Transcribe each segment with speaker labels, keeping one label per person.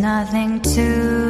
Speaker 1: nothing to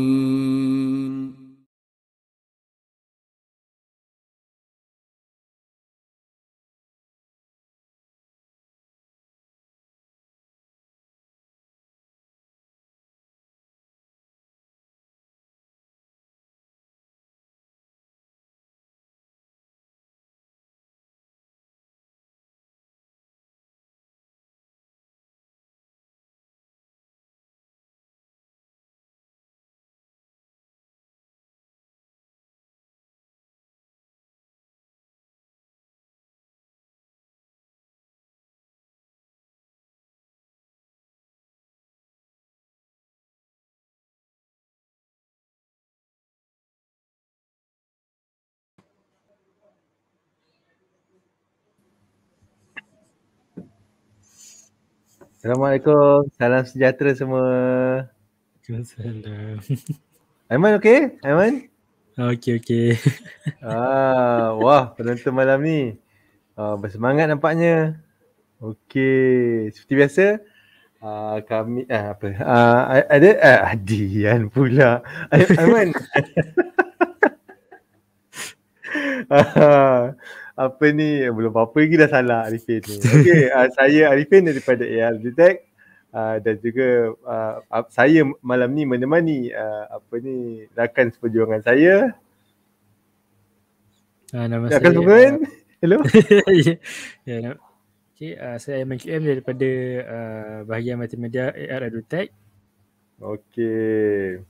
Speaker 2: Assalamualaikum. Salam sejahtera semua.
Speaker 1: Assalamualaikum. Aiman okey? Aiman? Okey okey.
Speaker 2: ah, wah penonton malam ni. Ah, bersemangat nampaknya. Okey, seperti biasa ah, kami ah, apa? Ah, ada ah, Adian pula. Aiman. Ah, apa ni belum apa-apa lagi dah salah Arifin ni. Okey, uh, saya Arifin daripada AR Detect uh, dan juga uh, saya malam ni menemani uh, apa ni rakan seperjuangan saya.
Speaker 1: Ah nama saya. Rakan saya Hello. ya. ya nak. Okey, uh, saya MQM daripada uh, bahagian multimedia AR Detect. Okey.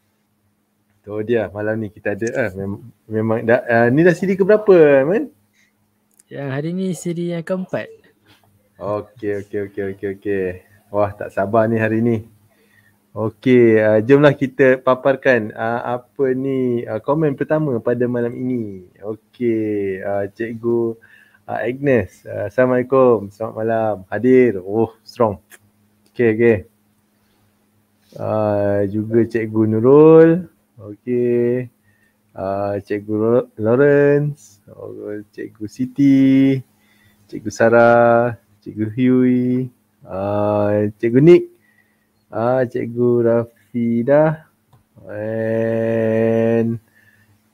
Speaker 1: Tu dia malam ni kita ada ah uh, mem-
Speaker 2: memang dah uh, ni dah siri ke berapa man?
Speaker 1: Yang hari ni siri yang keempat.
Speaker 2: Okey, okey, okey, okey, okey. Wah, tak sabar ni hari ni. Okey, uh, jomlah kita paparkan uh, apa ni uh, komen pertama pada malam ini. Okey, uh, cikgu uh, Agnes. Uh, Assalamualaikum. Selamat malam. Hadir. Oh, strong. Okey, okey. Uh, juga cikgu Nurul. Okey. Uh, cikgu Lawrence. Cikgu Siti, Cikgu Sarah, Cikgu Hui, uh, Cikgu Nick, uh, Cikgu Rafida and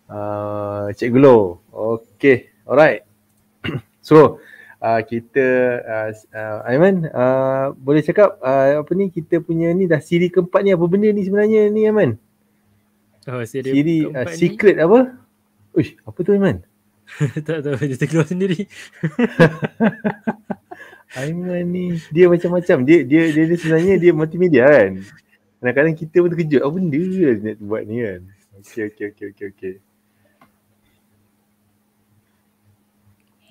Speaker 2: uh, Cikgu Lo. Okay, alright. so, uh, kita, uh, uh, Aiman, uh, boleh cakap uh, apa ni kita punya ni dah siri keempat ni apa benda ni sebenarnya ni Aiman?
Speaker 1: Oh, siri, siri uh, secret ni? apa? Uish, apa tu Aiman? tak tahu dia terkeluar sendiri.
Speaker 2: Aiman ni dia macam-macam dia dia dia, dia sebenarnya dia multimedia kan. Kadang-kadang kita pun terkejut apa oh, benda dia nak buat ni kan. Okey okey okey okey okey.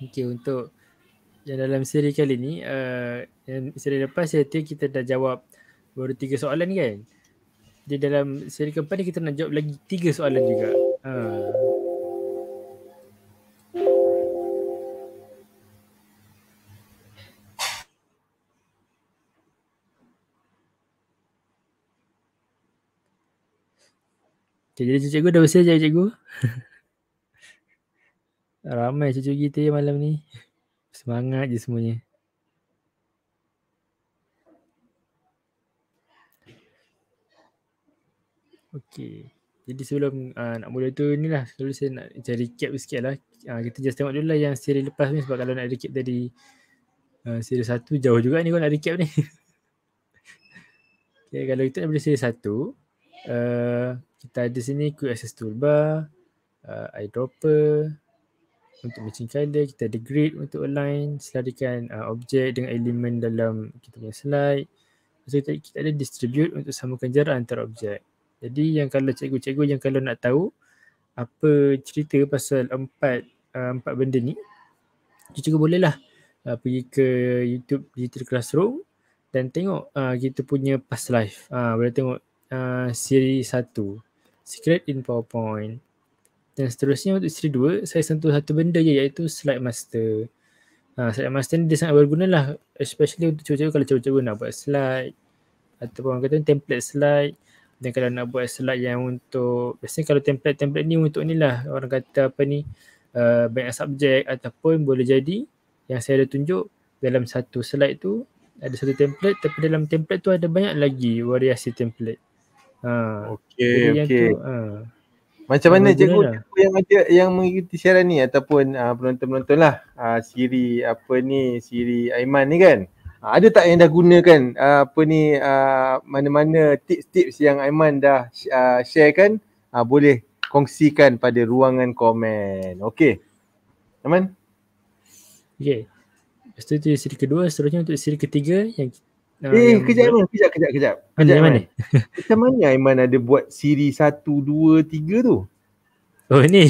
Speaker 1: Okey untuk yang dalam seri kali ni uh, yang seri lepas saya tahu kita dah jawab baru tiga soalan kan. Di dalam seri keempat ni kita nak jawab lagi tiga soalan juga. Ha. Uh. Jadi cucu cikgu dah bersih cikgu cikgu. Ramai cucu kita ya malam ni. Semangat je semuanya. Okay. Jadi sebelum uh, nak mula tu ni lah. Selalu saya nak cari recap sikit lah. Uh, kita just tengok dulu lah yang seri lepas ni. Sebab kalau nak recap tadi uh, ah, seri satu jauh juga ni kalau nak recap ni. okay, kalau kita nak beli seri satu uh, kita ada sini quick access toolbar, uh, eyedropper untuk matching color, kita ada grid untuk align, selarikan uh, objek dengan elemen dalam kita punya slide. Lepas kita, kita ada distribute untuk samakan jarak antara objek. Jadi yang kalau cikgu-cikgu yang kalau nak tahu apa cerita pasal empat uh, empat benda ni, cikgu bolehlah uh, pergi ke YouTube Digital Classroom dan tengok uh, kita punya past live. Uh, ah, boleh tengok uh, siri 1 secret in powerpoint dan seterusnya untuk siri 2 saya sentuh satu benda je iaitu slide master uh, slide master ni dia sangat berguna lah especially untuk cikgu-cikgu kalau cikgu-cikgu nak buat slide ataupun orang kata template slide dan kalau nak buat slide yang untuk biasanya kalau template-template ni untuk ni lah orang kata apa ni uh, banyak subjek ataupun boleh jadi yang saya ada tunjuk dalam satu slide tu ada satu template tapi dalam template tu ada banyak lagi variasi template Ha. Okey okey. Ha. Macam mana cikgu lah.
Speaker 2: yang ada yang mengikuti siaran ni ataupun uh, penonton-penonton lah uh, Siri apa ni Siri Aiman ni kan uh, ada tak yang dah gunakan uh, apa ni uh, mana-mana tips-tips yang Aiman dah uh, share kan uh, boleh kongsikan pada ruangan komen. Okey. Aiman.
Speaker 1: Okey. Itu Siri kedua, seterusnya untuk Siri ketiga yang Eh, kejap
Speaker 2: Aiman. Kejap, kejap, kejap. Kejap mana? Macam mana Aiman ada buat siri 1,
Speaker 1: 2, 3 tu? Oh, ni.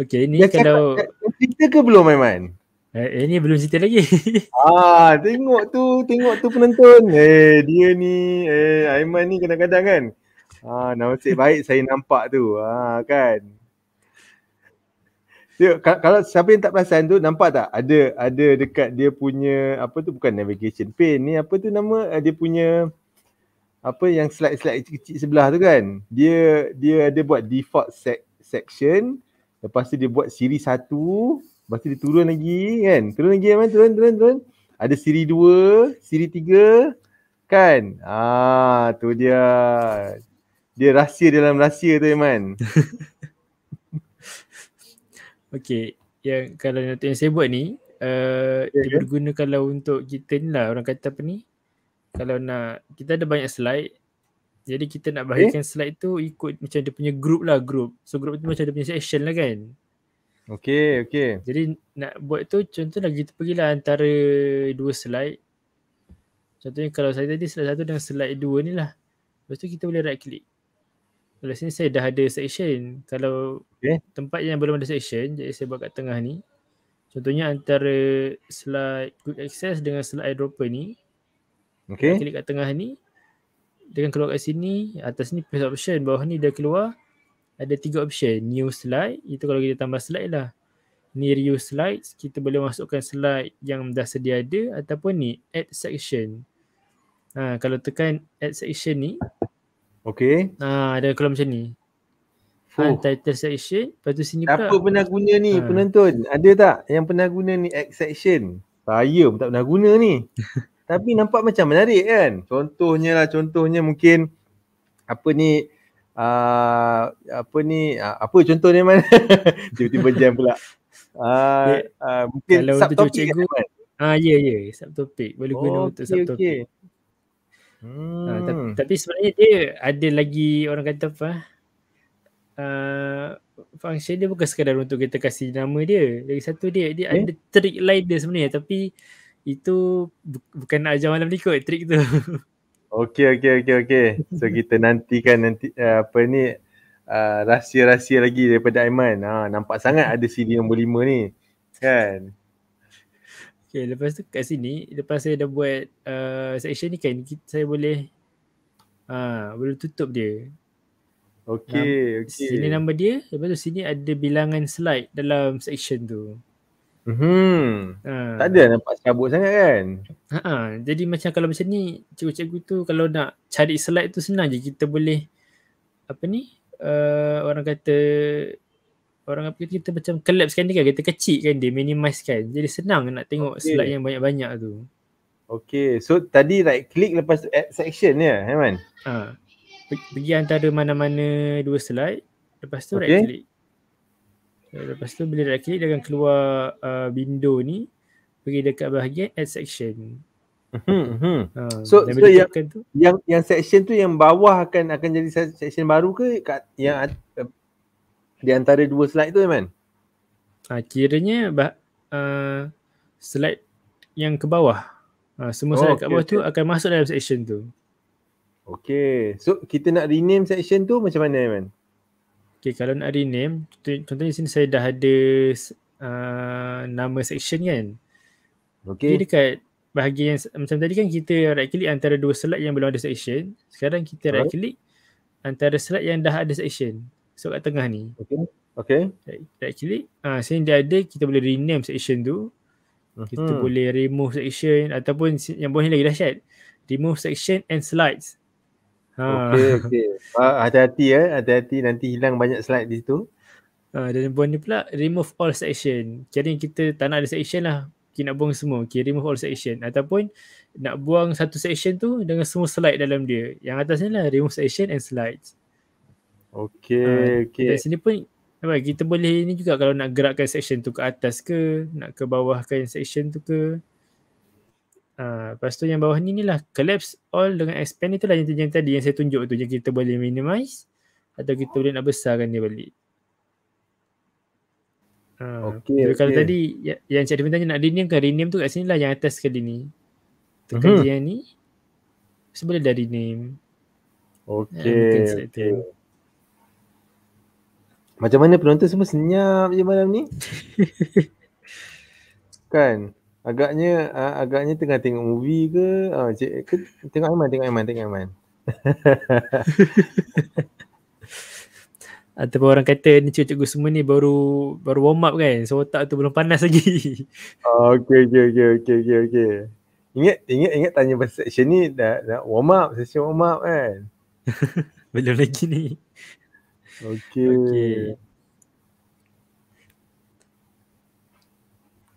Speaker 1: okay, ni ya, kalau... Cerita ke belum Aiman? Eh, ni belum cerita lagi. ah, tengok tu,
Speaker 2: tengok tu penonton. Eh, dia ni, eh, Aiman ni kadang-kadang kan. Ah, nasib baik saya nampak tu. Ah, kan dia kalau, siapa yang tak perasan tu nampak tak ada ada dekat dia punya apa tu bukan navigation pane ni apa tu nama eh, dia punya apa yang slide-slide kecil-kecil sebelah tu kan dia dia ada buat default sec- section lepas tu dia buat siri satu lepas tu dia turun lagi kan turun lagi kan turun turun turun ada siri dua siri tiga kan ah tu dia dia rahsia dalam rahsia tu Iman
Speaker 1: Okay, yang kalau nanti yang saya buat ni uh, eh, yeah, dia ya. berguna kalau untuk kita ni lah orang kata apa ni kalau nak, kita ada banyak slide jadi kita nak ya. bahagikan okay. slide tu ikut macam dia punya group lah group so group tu macam dia punya section lah kan Okay, okay. Jadi nak buat tu contohlah kita pergilah antara dua slide. Contohnya kalau saya tadi slide satu dengan slide dua ni lah. Lepas tu kita boleh right click. Kalau sini saya dah ada section. Kalau okay. tempat yang belum ada section, jadi saya buat kat tengah ni. Contohnya antara slide quick access dengan slide eyedropper ni. Okay. Klik kat tengah ni. Dengan keluar kat sini, atas ni paste option. Bawah ni dah keluar. Ada tiga option. New slide. Itu kalau kita tambah slide lah. Ni new slide Kita boleh masukkan slide yang dah sedia ada. Ataupun ni add section. Ha, kalau tekan add section ni. Okay. Ha, ada kalau macam ni. Oh. Untitled section. Lepas tu sini Siapa pula. Siapa pernah guna ni ha. penonton?
Speaker 2: Ada tak yang pernah guna ni X section? Saya pun tak pernah guna ni. Tapi nampak macam menarik kan? Contohnya lah contohnya mungkin apa ni uh, apa ni uh, apa contoh ni mana? Tiba-tiba jam pula.
Speaker 1: Uh, uh, mungkin kalau subtopik kan? kan? Ah, ya, ya. Subtopik. Boleh oh, guna okay, subtopik. Okay. Hmm. Uh, ah, tapi, tapi sebenarnya dia ada lagi orang kata apa? Uh, function dia bukan sekadar untuk kita kasih nama dia. Lagi satu dia dia eh? ada trick lain dia sebenarnya tapi itu bu- bukan nak ajar malam ni kot trick tu.
Speaker 2: Okay, okay, okay, okay. So kita nantikan nanti uh, apa ni uh, rahsia-rahsia lagi daripada Aiman. Ha nampak sangat ada CD nombor 5
Speaker 1: ni. Kan? Okay, lepas tu kat sini, lepas saya dah buat uh, section ni kan, saya boleh uh, boleh tutup dia. Okay, okay. Sini nama dia, lepas tu sini ada bilangan slide dalam section tu.
Speaker 2: Hmm. Uh. Tak ada nampak
Speaker 1: cabut sangat kan? Ha uh-huh. jadi macam kalau macam ni, cikgu-cikgu tu kalau nak cari slide tu senang je kita boleh apa ni? Uh, orang kata orang apa kita macam collapse kan dia kan kita kecil kan dia minimize kan jadi senang nak tengok okay. slide yang banyak-banyak tu Okay so tadi right click lepas tu add section ya yeah, Haiman ha. pergi antara mana-mana dua slide lepas tu okay. right click eh, lepas tu bila right click dia akan keluar uh, window ni pergi dekat bahagian add section Hmm. Uh, so so yang, tu? yang yang section tu yang bawah akan akan jadi section
Speaker 2: baru ke kat,
Speaker 1: yang di
Speaker 2: antara dua slide tu Iman?
Speaker 1: Akhirnya ah, bah, ah, uh, slide yang ke bawah. Uh, semua oh, slide okay, kat bawah okay. tu akan masuk dalam section tu. Okay. So kita nak rename section tu macam mana Iman? Okay kalau nak rename, contohnya sini saya dah ada uh, nama section kan. Okay. Jadi dekat bahagian macam tadi kan kita right click antara dua slide yang belum ada section. Sekarang kita right click antara slide yang dah ada section. So kat tengah ni. Okay. Okay. Actually, ah uh, sini dia ada kita boleh rename section tu. Kita hmm. boleh remove section ataupun yang boleh lagi dahsyat. Remove section and slides. Ha. Okay, okay. Uh, ah, hati-hati ya, Hati-hati nanti hilang banyak slide di situ. uh, dan yang buang ni pula, remove all section. Jadi kita tak nak ada section lah. Kita nak buang semua. Okay, remove all section. Ataupun nak buang satu section tu dengan semua slide dalam dia. Yang atas ni lah, remove section and slides.
Speaker 2: Okay, uh, ah, okay. Dan sini
Speaker 1: pun kita boleh ni juga kalau nak gerakkan section tu ke atas ke, nak ke bawahkan section tu ke. Uh, lepas tu yang bawah ni ni lah collapse all dengan expand lah yang, yang tadi yang saya tunjuk tu yang kita boleh minimize atau kita boleh nak besarkan dia balik. Uh, ah, okay, okay. Kalau tadi ya, yang Cik Devin tanya nak rename ke rename tu kat sini lah yang atas sekali ni. Tekan uh-huh. Mhm. yang ni. Sebelum dah rename. Okay. Ya, uh,
Speaker 2: macam mana penonton semua senyap je malam ni? kan? Agaknya uh, agaknya tengah tengok movie ke?
Speaker 1: Ah uh, cik ke, tengok Aiman, tengok Aiman, tengok Aiman. Atau orang kata ni cikgu-cikgu semua ni baru baru warm up kan. So otak tu belum panas lagi.
Speaker 2: Oh, okay, okay, okay, okay, okey okey.
Speaker 1: Ingat ingat ingat
Speaker 2: tanya pasal session ni dah dah warm up, session warm up kan.
Speaker 1: belum lagi ni.
Speaker 2: Okay. okay.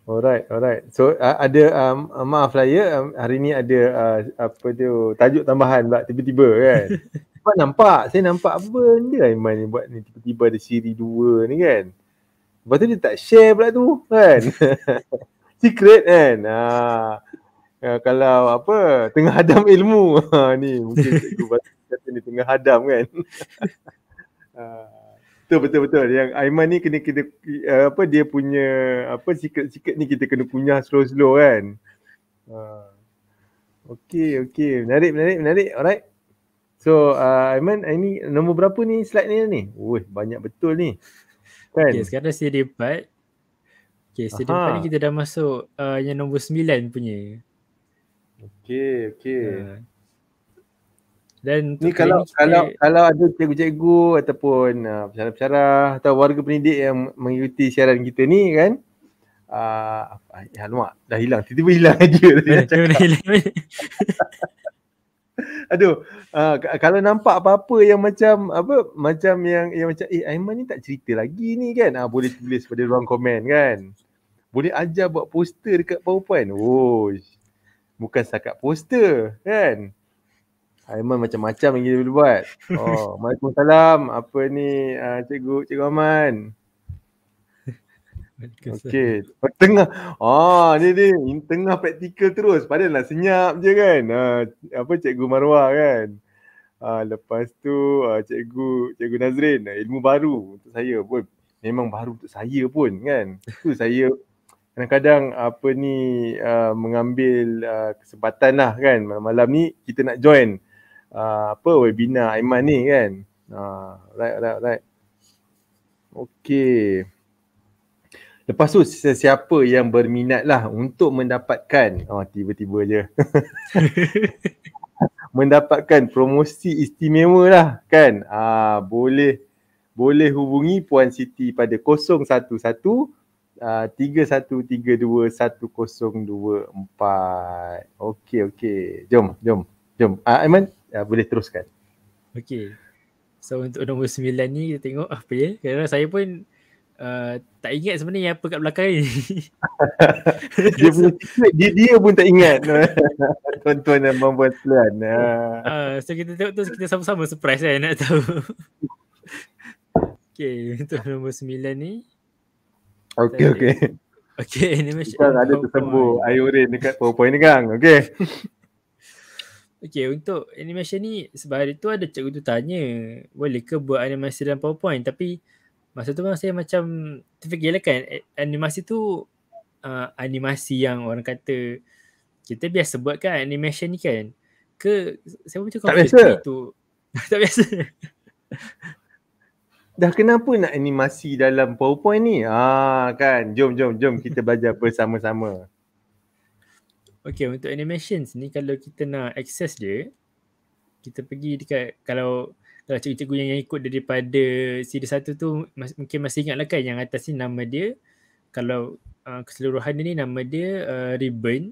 Speaker 2: Alright, alright. So uh, ada um, uh, maaf lah ya, um, hari ni ada uh, apa tu tajuk tambahan pula tiba-tiba kan. Sebab nampak, saya nampak apa benda lah Iman ni buat ni tiba-tiba ada siri dua ni kan. Lepas tu dia tak share pula tu kan. Secret kan. Ah. Ya, kalau apa tengah hadam ilmu ha, ni mungkin cikgu kata ni tengah hadam kan betul betul betul yang Aiman ni kena kita eh, apa dia punya apa sikit-sikit ni kita kena punya slow-slow kan. Uh, ah. okay okay menarik menarik menarik alright. So uh, Aiman ah, ini nombor berapa ni slide ni ni? Wuih banyak betul ni. Kan? Okay sekarang saya dapat
Speaker 1: Okay, so depan ni kita dah masuk uh, yang nombor sembilan punya. Okay, okay. Dan ni kalau ini, kalau cik... kalau ada cikgu-cikgu
Speaker 2: ataupun uh, pencara-pencara atau warga pendidik yang mengikuti siaran kita ni kan uh, apa ya eh, lemak dah hilang tiba-tiba hilang aja. dah hilang aduh uh, kalau nampak apa-apa yang macam apa macam yang yang macam eh Aiman ni tak cerita lagi ni kan uh, boleh tulis pada ruang komen kan boleh ajar buat poster dekat PowerPoint. Oh, bukan setakat poster kan. Aiman macam-macam yang dia buat. Oh, Waalaikumsalam. Apa ni uh, cikgu, cikgu Aman? Okey. Oh, tengah. Oh, ni ni In tengah praktikal terus. Padahal nak senyap je kan. Uh, apa cikgu Marwah kan? Uh, lepas tu uh, cikgu cikgu Nazrin ilmu baru untuk saya pun memang baru untuk saya pun kan. Tu saya kadang-kadang apa ni uh, mengambil uh, kesempatan lah kan malam-malam ni kita nak join Ah, apa webinar Aiman ni kan. Uh, right, right, right. Okay. Lepas tu siapa yang berminat lah untuk mendapatkan oh, tiba-tiba je. mendapatkan promosi istimewa lah kan. Uh, boleh boleh hubungi Puan Siti pada 011 uh, 3132 1024. Okey, okey. Jom, jom, jom. Uh, Aiman, Ya boleh teruskan.
Speaker 1: Okay. So untuk nombor sembilan ni kita tengok apa ya. Kerana saya pun uh, tak ingat sebenarnya apa kat belakang ni. dia, pun, dia, dia pun tak ingat.
Speaker 2: Tuan-tuan dan puan-puan ya.
Speaker 1: ah, so kita tengok tu kita sama-sama surprise kan nak tahu. okay untuk nombor sembilan ni.
Speaker 2: Okay okay. Okay animation. Kita ada tersembuh ayurin dekat powerpoint ni kang. Okay.
Speaker 1: Okay untuk animation ni sebab hari tu ada cikgu tu tanya boleh ke buat animasi dalam powerpoint tapi masa tu memang saya macam terfikirlah kan animasi tu uh, animasi yang orang kata kita biasa buat kan animation ni kan ke saya pun macam tak biasa tu. tak biasa
Speaker 2: dah kenapa nak animasi dalam powerpoint ni ah kan jom jom jom kita belajar bersama-sama
Speaker 1: Okay, untuk animations ni kalau kita nak access dia, kita pergi dekat kalau kalau cikgu-cikgu yang, yang ikut daripada siri satu tu mas, mungkin masih ingat lah kan yang atas ni nama dia kalau uh, keseluruhan ni nama dia uh, ribbon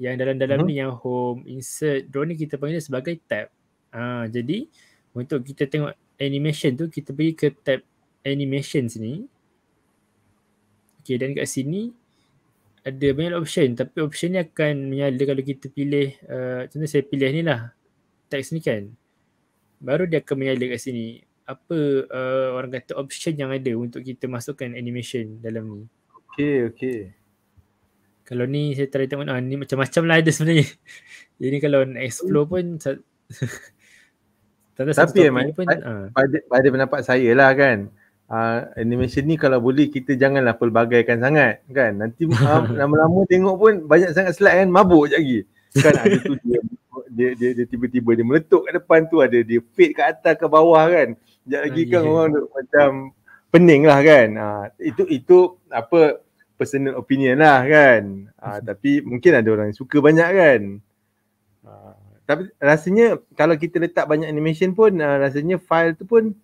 Speaker 1: yang dalam-dalam uh-huh. ni yang home insert drone ni kita panggil sebagai tab. Uh, jadi untuk kita tengok animation tu kita pergi ke tab animations ni. Okay dan kat sini ada banyak option tapi option ni akan menyala kalau kita pilih uh, contoh saya pilih ni lah teks ni kan baru dia akan menyala kat sini apa uh, orang kata option yang ada untuk kita masukkan animation dalam ni okay okay kalau ni saya try tengok ah, ni macam-macam lah ada sebenarnya jadi kalau nak explore pun tapi satu tapi pun, pada, pada,
Speaker 2: ah. pada pendapat saya lah kan uh, animation ni kalau boleh kita janganlah pelbagaikan sangat kan nanti um, lama-lama tengok pun banyak sangat slide kan mabuk je lagi kan ada tu dia dia, dia, tiba-tiba dia meletup kat depan tu ada dia fade kat atas ke bawah kan sekejap lagi kan yeah. orang duduk macam pening lah kan uh, itu itu apa personal opinion lah kan uh, tapi mungkin ada orang yang suka banyak kan tapi rasanya kalau kita letak banyak animation pun uh, rasanya file tu pun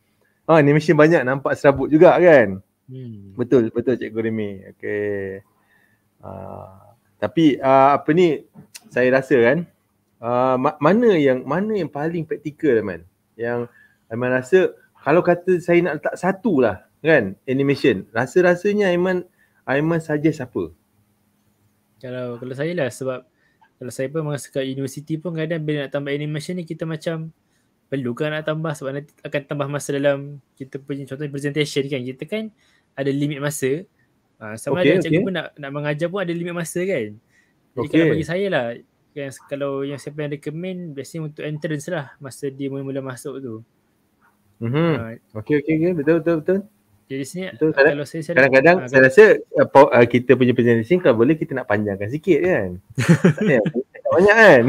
Speaker 2: Ah mesin banyak nampak serabut juga kan. Hmm. Betul betul cikgu Remy. Okey. Ah tapi ah, apa ni saya rasa kan ah, mana yang mana yang paling praktikal man? Yang Aiman rasa kalau kata saya nak letak satu lah kan animation. Rasa-rasanya Aiman Aiman saja apa?
Speaker 1: Kalau kalau saya lah sebab kalau saya pun masa kat universiti pun kadang bila nak tambah animation ni kita macam perlukan nak tambah sebab nanti akan tambah masa dalam kita punya contoh presentation kan kita kan ada limit masa ha, sama okay, ada cikgu okay. pun nak, nak mengajar pun ada limit masa kan jadi okay. kalau bagi saya lah kan, kalau yang siapa yang recommend biasanya untuk entrance lah masa dia mula-mula masuk tu mm-hmm. ha, ah, okay, okay okay betul betul betul jadi sini betul, kadang, kalau saya, saya kadang-kadang ah, saya rasa
Speaker 2: uh, kita punya presentation kalau boleh kita nak panjangkan sikit kan banyak kan.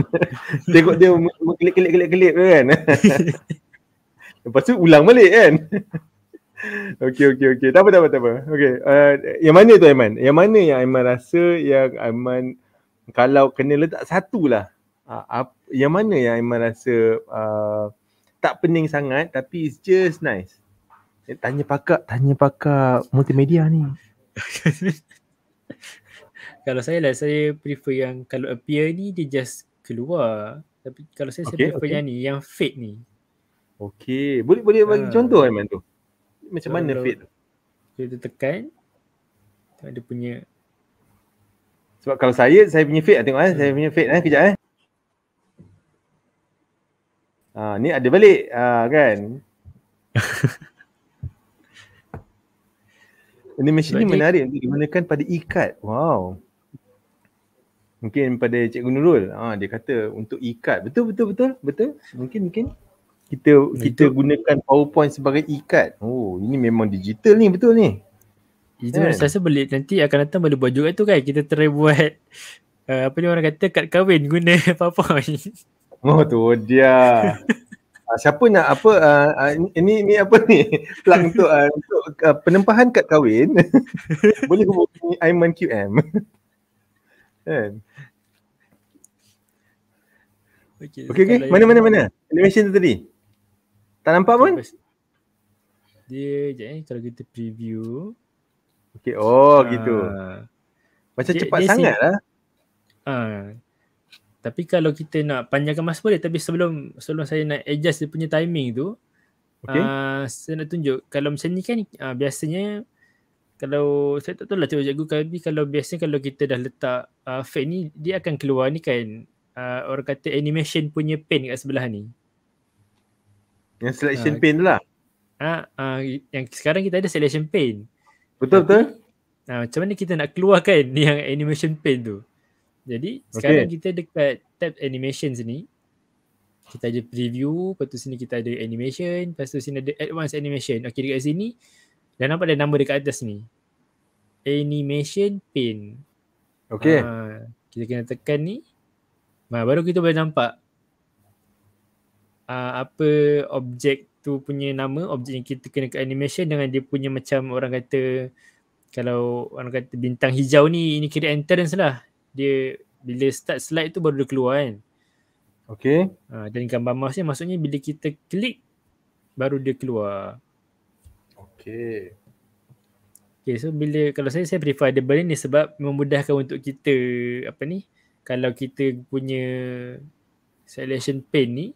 Speaker 2: Tengok dia kelik-kelik-kelik-kelik kan. Lepas tu ulang balik kan. okey okey okey. Tak apa tak apa tak apa. Okey. Uh, yang mana tu Aiman? Yang mana yang Aiman rasa yang Aiman kalau kena letak satu lah. Uh, yang mana yang Aiman rasa uh, tak pening sangat tapi it's just nice. Eh, tanya pakak, tanya pakak multimedia ni
Speaker 1: kalau saya lah saya prefer yang kalau appear ni dia just keluar tapi kalau saya okay, saya prefer okay. yang ni yang fake ni okey boleh boleh bagi ah. contoh kan tu macam mana fade tu kita tekan tak ada punya
Speaker 2: sebab kalau saya saya punya fade tengok eh saya punya fade eh kejap eh ha ah, ni ada balik ha ah, kan Ini mesin ni menarik untuk digunakan pada ikat. Wow mungkin pada Cikgu Nurul ha, dia kata untuk ikat betul betul betul betul mungkin mungkin kita betul. kita gunakan powerpoint sebagai ikat oh ini memang digital ni betul ni itu kan? saya
Speaker 1: rasa boleh nanti akan datang boleh buat juga tu kan kita try buat uh, apa ni orang kata kad kahwin guna powerpoint
Speaker 2: oh tu dia
Speaker 1: uh, siapa nak apa uh, uh, ini ni apa
Speaker 2: ni Pelang untuk uh, untuk uh, penempahan kad kahwin boleh hubungi Aiman QM kan
Speaker 1: Okey okey. Okay. Mana mana mana?
Speaker 2: Animation tu tadi. Tak nampak pun?
Speaker 1: Dia jap eh kalau kita preview. Okey. Oh uh, gitu. Macam dia, cepat sangatlah. Ah. Uh, tapi kalau kita nak panjangkan masa boleh tapi sebelum sebelum saya nak adjust dia punya timing tu okay. Uh, ah, saya nak tunjuk kalau macam ni kan uh, biasanya kalau saya tak tahu lah cikgu kalau biasanya kalau kita dah letak uh, fade ni dia akan keluar ni kan uh, orang kata animation punya pen kat sebelah ni.
Speaker 2: Yang selection uh, ah, pen
Speaker 1: tu lah. Ah, uh, uh, yang sekarang kita ada selection pen. Betul betul. Nah, ha, uh, macam mana kita nak keluarkan ni yang animation pen tu? Jadi sekarang kita dekat tab animation sini. Kita ada preview, lepas tu sini kita ada animation, lepas tu sini ada advanced animation. Okey dekat sini Dan nampak ada nombor dekat atas ni. Animation pin. Okay. Uh, kita kena tekan ni. Nah, baru kita boleh nampak uh, apa objek tu punya nama, objek yang kita kena ke animation dengan dia punya macam orang kata kalau orang kata bintang hijau ni, ini kira entrance lah. Dia bila start slide tu baru dia keluar kan. Okay. Uh, dan gambar mouse ni maksudnya bila kita klik baru dia keluar. Okay. Okay so bila kalau saya saya prefer ada benda ni sebab memudahkan untuk kita apa ni kalau kita punya selection pane ni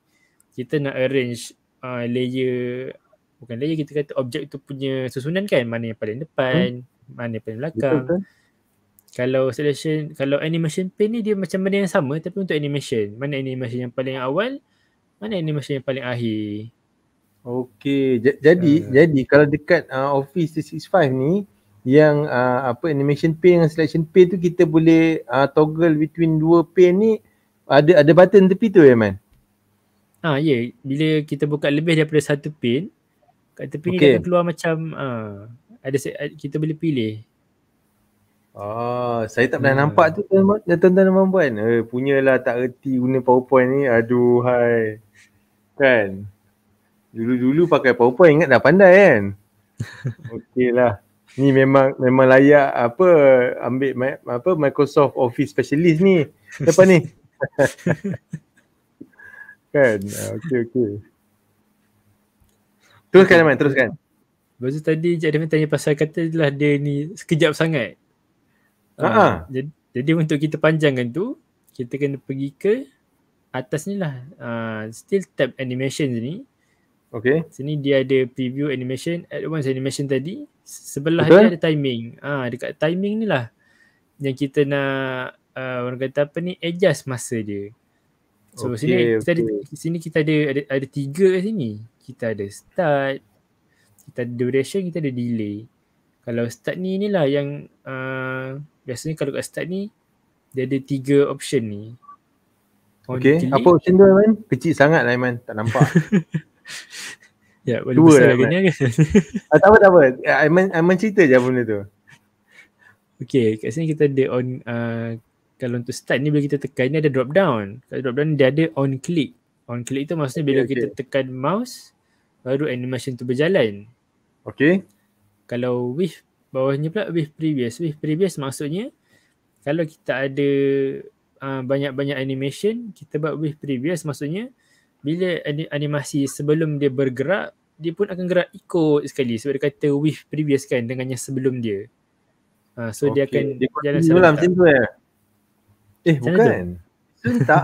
Speaker 1: kita nak arrange uh, layer bukan layer kita kata objek tu punya susunan kan mana yang paling depan hmm. mana yang paling belakang kalau selection kalau animation pane ni dia macam benda yang sama tapi untuk animation mana animation yang paling awal mana animation yang paling akhir Okay, jadi
Speaker 2: uh. jadi kalau dekat uh, office 365 ni yang uh, apa animation pane dengan selection pane tu kita boleh uh, toggle between dua pane ni ada ada button tepi tu ya
Speaker 1: man. Ah ha, ya yeah. bila kita buka lebih daripada satu pane kat tepi okay. ni akan keluar macam uh, ada kita boleh pilih. Ah saya tak pernah hmm.
Speaker 2: nampak tu tuan-tuan dan puan. Eh punyalah tak reti guna PowerPoint ni. Aduh hai. Kan. Dulu-dulu pakai PowerPoint ingat dah pandai kan. Okeylah ni memang memang layak apa ambil ma- apa Microsoft Office specialist ni. Siapa ni? kan. Ah, okey okey. Teruskan okay. Man, teruskan.
Speaker 1: Lepas tadi Encik Adam tanya pasal kata lah dia ni sekejap sangat. Ah, ha uh, jadi, jadi untuk kita panjangkan tu, kita kena pergi ke atas ni lah. Uh, still tab animation ni. Okay. Sini dia ada preview animation, advance animation tadi. Sebelah okay. dia ada timing. Ah, ha, dekat timing ni lah yang kita nak uh, orang kata apa ni adjust masa dia. So okay, sini okay. kita ada, sini kita ada ada ada tiga kat sini. Kita ada start, kita ada duration, kita ada delay. Kalau start ni lah yang uh, biasanya kalau kat start ni dia ada tiga option ni. okay, apa
Speaker 2: option tu, Aiman?
Speaker 1: Kecil sangat lah Aiman, tak nampak. Ya, boleh besar lah kan? ke? Ya. ah, tak apa, tak apa. Ah, I men, cerita je benda tu. Okay, kat sini kita ada on, uh, kalau untuk start ni bila kita tekan ni ada drop down. Kalau drop down dia ada on click. On click tu maksudnya bila okay, kita okay. tekan mouse, baru animation tu berjalan. Okay. Kalau with bawahnya pula with previous. With previous maksudnya kalau kita ada uh, banyak-banyak animation, kita buat with previous maksudnya bila animasi sebelum dia bergerak dia pun akan gerak ikut sekali sebab dia kata with previous kan dengan yang sebelum dia ha, so okay. dia akan dia jalan sama lah macam tu
Speaker 2: eh eh Sana bukan serentak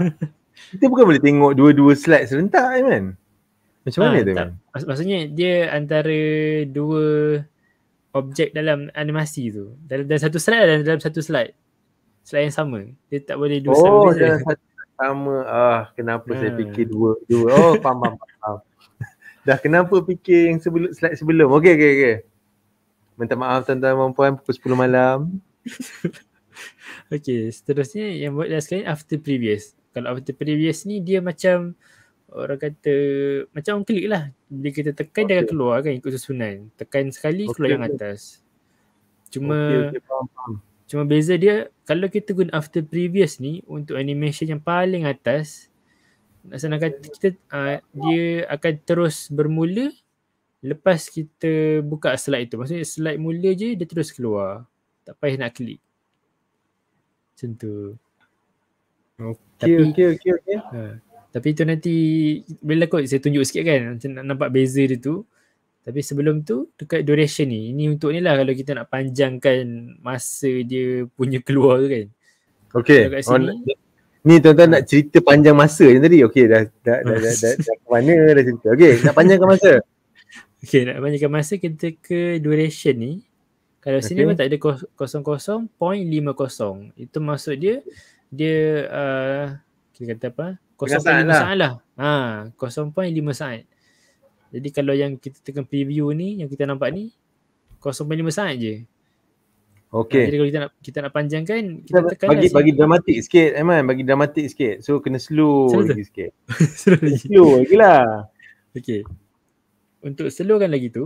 Speaker 2: kita bukan boleh tengok dua-dua slide serentak kan macam ha, mana tu kan
Speaker 1: maksudnya dia antara dua objek dalam animasi tu dalam, dalam satu slide dan dalam satu slide slide yang sama dia tak boleh dua oh, slide
Speaker 2: pertama ah kenapa hmm. saya fikir dua dua oh pam pam pam dah kenapa fikir yang sebelum
Speaker 1: slide sebelum okey okey okey minta maaf tuan-tuan dan puan pukul 10 malam okey seterusnya yang buat last kali after previous kalau after previous ni dia macam orang kata macam klik lah bila kita tekan okay. dia akan keluar kan ikut susunan tekan sekali okay, keluar yang atas cuma okay, okay, faham, faham. Cuma beza dia kalau kita guna after previous ni untuk animation yang paling atas nak senang kata kita uh, dia akan terus bermula lepas kita buka slide itu. Maksudnya slide mula je dia terus keluar. Tak payah nak klik. Macam tu. Okay, tapi, okay, okay, okay. Uh, ah, tapi tu nanti bila kot saya tunjuk sikit kan macam nak nampak beza dia tu. Tapi sebelum tu dekat duration ni. Ini untuk ni lah kalau kita nak panjangkan masa dia punya keluar tu kan.
Speaker 2: Okay. Kat sini, On... Ni tuan-tuan nak cerita panjang masa yang tadi. Okey dah dah dah dah, dah, dah, ke mana dah cerita. Okey nak panjangkan masa.
Speaker 1: Okey nak panjangkan masa kita ke duration ni. Kalau okay. sini pun tak ada 00.50. Itu maksud dia dia uh, kita kata apa? 0.5 lah. saat lah. Ha, 0.5 saat. Jadi kalau yang kita tekan preview ni yang kita nampak ni 0.5 saat je. Okey. Jadi kalau kita nak kita nak panjangkan kita tekan lah bagi bagi sini. dramatik
Speaker 2: sikit Aiman, bagi dramatik sikit. So kena slow Selur
Speaker 1: lagi tu? sikit. slow lagi. Slow lagilah. Okey. Untuk slowkan lagi tu.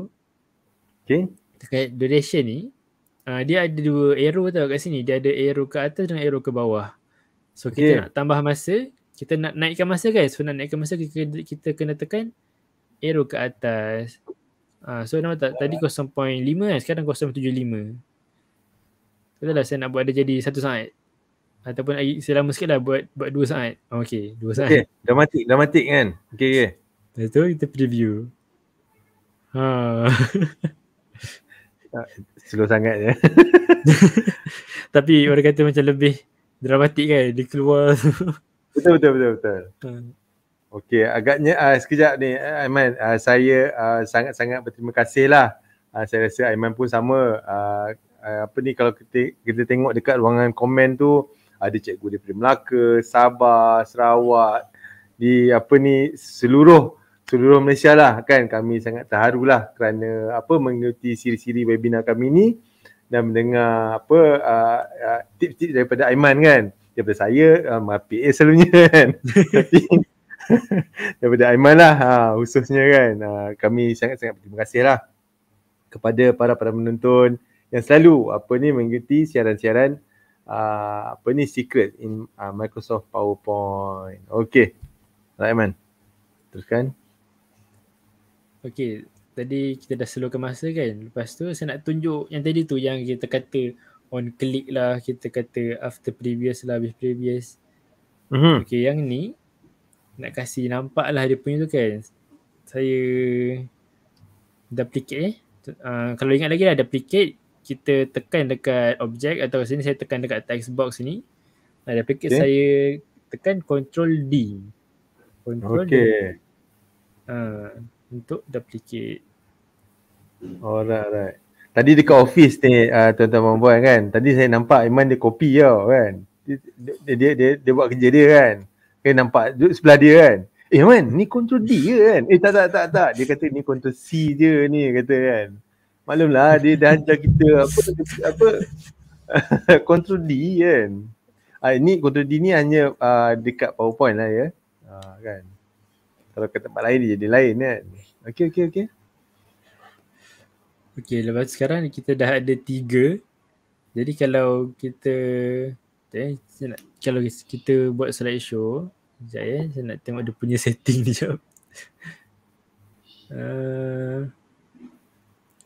Speaker 1: Okey. Tekan duration ni uh, dia ada dua arrow tau kat sini. Dia ada arrow ke atas dan arrow ke bawah. So kita nak tambah masa, kita nak naikkan masa guys. So nak naikkan masa kita kita kena tekan arrow ke atas. Ah, so nama tak tadi 0.5 kan sekarang 0.75. Betul lah saya nak buat ada jadi satu saat. Ataupun lagi selama sikit lah buat buat dua saat. Oh, ah, okay, dua saat. Okay,
Speaker 2: dramatik, dramatik kan? Okay, okay.
Speaker 1: Lepas tu kita preview. Ha. slow sangat ya. Tapi orang kata macam lebih dramatik kan dia keluar. betul, betul, betul. betul.
Speaker 2: Ha. Okey, agaknya uh, sekejap ni eh, Aiman, uh, saya uh, sangat-sangat berterima kasih lah. Uh, saya rasa Aiman pun sama. Uh, uh, apa ni kalau kita, kita tengok dekat ruangan komen tu, ada cikgu daripada Melaka, Sabah, Sarawak, di apa ni seluruh seluruh Malaysia lah kan kami sangat terharu lah kerana apa mengikuti siri-siri webinar kami ni dan mendengar apa uh, uh, daripada Aiman kan daripada saya uh, mapi eh selalunya kan daripada Aiman lah ha, khususnya kan ha, kami sangat-sangat berterima kasih lah kepada para para penonton yang selalu apa ni mengikuti siaran-siaran uh, apa ni secret in uh, Microsoft PowerPoint. Okey. Rahman. Teruskan.
Speaker 1: Okey, tadi kita dah slowkan masa kan. Lepas tu saya nak tunjuk yang tadi tu yang kita kata on click lah, kita kata after previous lah, habis previous. Mhm. Okey, yang ni nak kasih nampak lah dia punya tu kan saya duplicate eh uh, kalau ingat lagi lah duplicate kita tekan dekat objek atau sini saya tekan dekat text box ni uh, ah, duplicate okay. saya tekan control D control okay. D uh, untuk duplicate alright alright
Speaker 2: Tadi dekat office ni uh, tuan-tuan perempuan kan. Tadi saya nampak Iman dia copy tau kan. Dia dia dia, dia, dia buat kerja dia kan. Eh nampak sebelah dia kan. Eh man, ni kontrol D je kan? Eh tak tak tak tak. Dia kata ni kontrol C je ni kata kan. Maklumlah dia dah hantar kita apa apa kontrol D kan. Ah ini kontrol D ni hanya uh, dekat PowerPoint lah ya. Ah kan.
Speaker 1: Kalau kat tempat lain dia jadi lain kan. Okey okey okey. Okey lepas sekarang kita dah ada tiga. Jadi kalau kita eh, saya nak, kalau kita buat slide show Sekejap ya, saya nak tengok dia punya setting ni sekejap uh,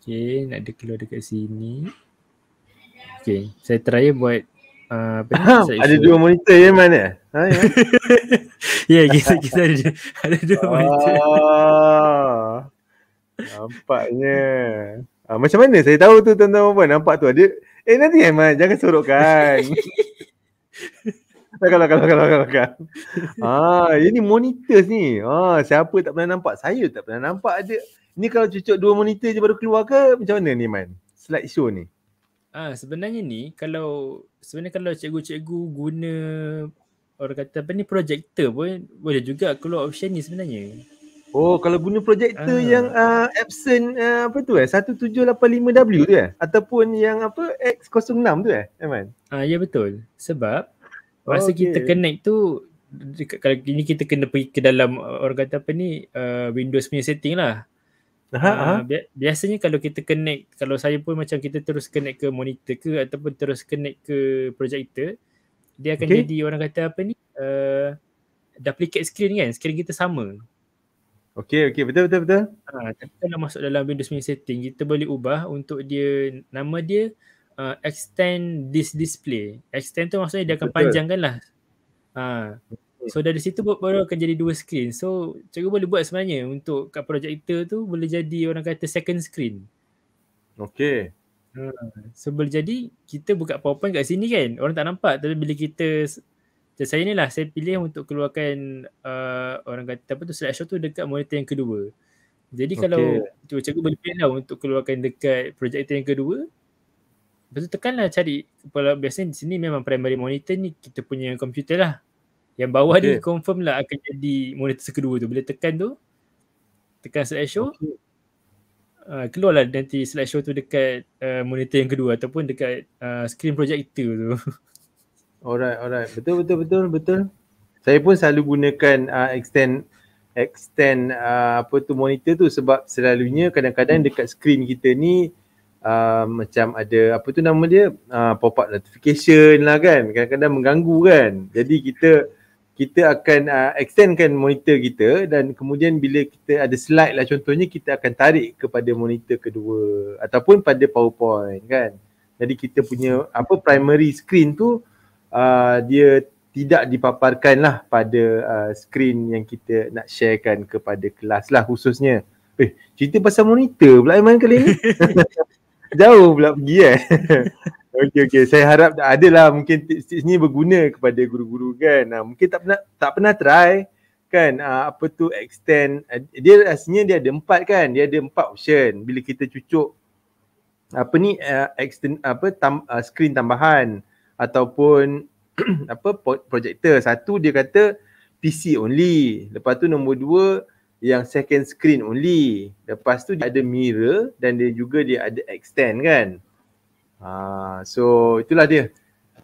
Speaker 1: Okay, nak dia keluar dekat sini Okay, saya try buat uh, apa Ada dua monitor ya mana? Ha, ya, yeah, kita, kita ada, ada dua monitor
Speaker 2: Nampaknya ah, Macam mana saya tahu tu tuan-tuan puan nampak tu ada Eh nanti Ahmad, eh, jangan sorokkan Takkan, takkan, takkan, takkan, takkan. Ah, ini monitor ni. Ah, siapa tak pernah nampak? Saya tak pernah nampak ada. Ni kalau cucuk dua monitor je baru keluar ke? Macam mana ni, Man? Slide show ni.
Speaker 1: Ah, sebenarnya ni, kalau sebenarnya kalau cikgu-cikgu guna orang kata apa ni projector pun boleh juga keluar option ni sebenarnya. Oh kalau guna projektor uh. Ah. yang
Speaker 2: uh, ah, Epson uh, ah, apa tu eh 1785W tu eh ataupun yang apa X06 tu eh Aiman.
Speaker 1: Ah uh, ya betul. Sebab
Speaker 2: masa oh, okay. kita connect
Speaker 1: tu dekat kalau ini kita kena pergi ke dalam orang kata apa ni uh, Windows punya setting lah. Aha, aha. bi- biasanya kalau kita connect kalau saya pun macam kita terus connect ke monitor ke ataupun terus connect ke projektor dia akan okay. jadi orang kata apa ni uh, duplicate screen kan screen kita sama Okay, okay. Betul, betul, betul. Ha, tapi kalau masuk dalam Windows Mini Setting, kita boleh ubah untuk dia, nama dia uh, Extend This Display. Extend tu maksudnya dia akan betul. panjangkan lah. Ha. So dari situ baru akan jadi dua screen. So cikgu boleh buat sebenarnya untuk kat projector tu boleh jadi orang kata second screen. Okay. Ha. So boleh jadi kita buka PowerPoint kat sini kan. Orang tak nampak tapi bila kita macam saya ni lah saya pilih untuk keluarkan uh, orang kata apa tu slideshow tu dekat monitor yang kedua jadi okay. kalau tu cikgu boleh pilih lah untuk keluarkan dekat projector yang kedua Lepas tu lah cari Kepala biasanya di sini memang primary monitor ni kita punya komputer lah Yang bawah okay. dia confirm lah akan jadi monitor kedua tu Bila tekan tu Tekan slideshow okay. uh, lah nanti slideshow tu dekat uh, monitor yang kedua Ataupun dekat uh, screen projector tu Alright, alright. Betul, betul, betul, betul. Saya pun selalu gunakan
Speaker 2: uh, extend extend uh, apa tu monitor tu sebab selalunya kadang-kadang dekat screen kita ni uh, macam ada apa tu nama dia? Uh, pop up notification lah kan. Kadang-kadang mengganggu kan. Jadi kita kita akan uh, extendkan monitor kita dan kemudian bila kita ada slide lah contohnya kita akan tarik kepada monitor kedua ataupun pada powerpoint kan. Jadi kita punya apa primary screen tu Uh, dia tidak dipaparkan lah pada uh, skrin yang kita nak sharekan kepada kelas lah khususnya. Eh, cerita pasal monitor pula Aiman kali ni. Jauh pula pergi eh. okay, okay. Saya harap ada lah mungkin tips-tips ni berguna kepada guru-guru kan. Uh, mungkin tak pernah tak pernah try kan uh, apa tu extend. Uh, dia rasanya dia ada empat kan. Dia ada empat option bila kita cucuk apa ni uh, extend apa tam, uh, screen tambahan ataupun apa projector. Satu dia kata PC only. Lepas tu nombor dua yang second screen only. Lepas tu dia ada mirror dan dia juga dia ada extend kan. Ha, so itulah dia.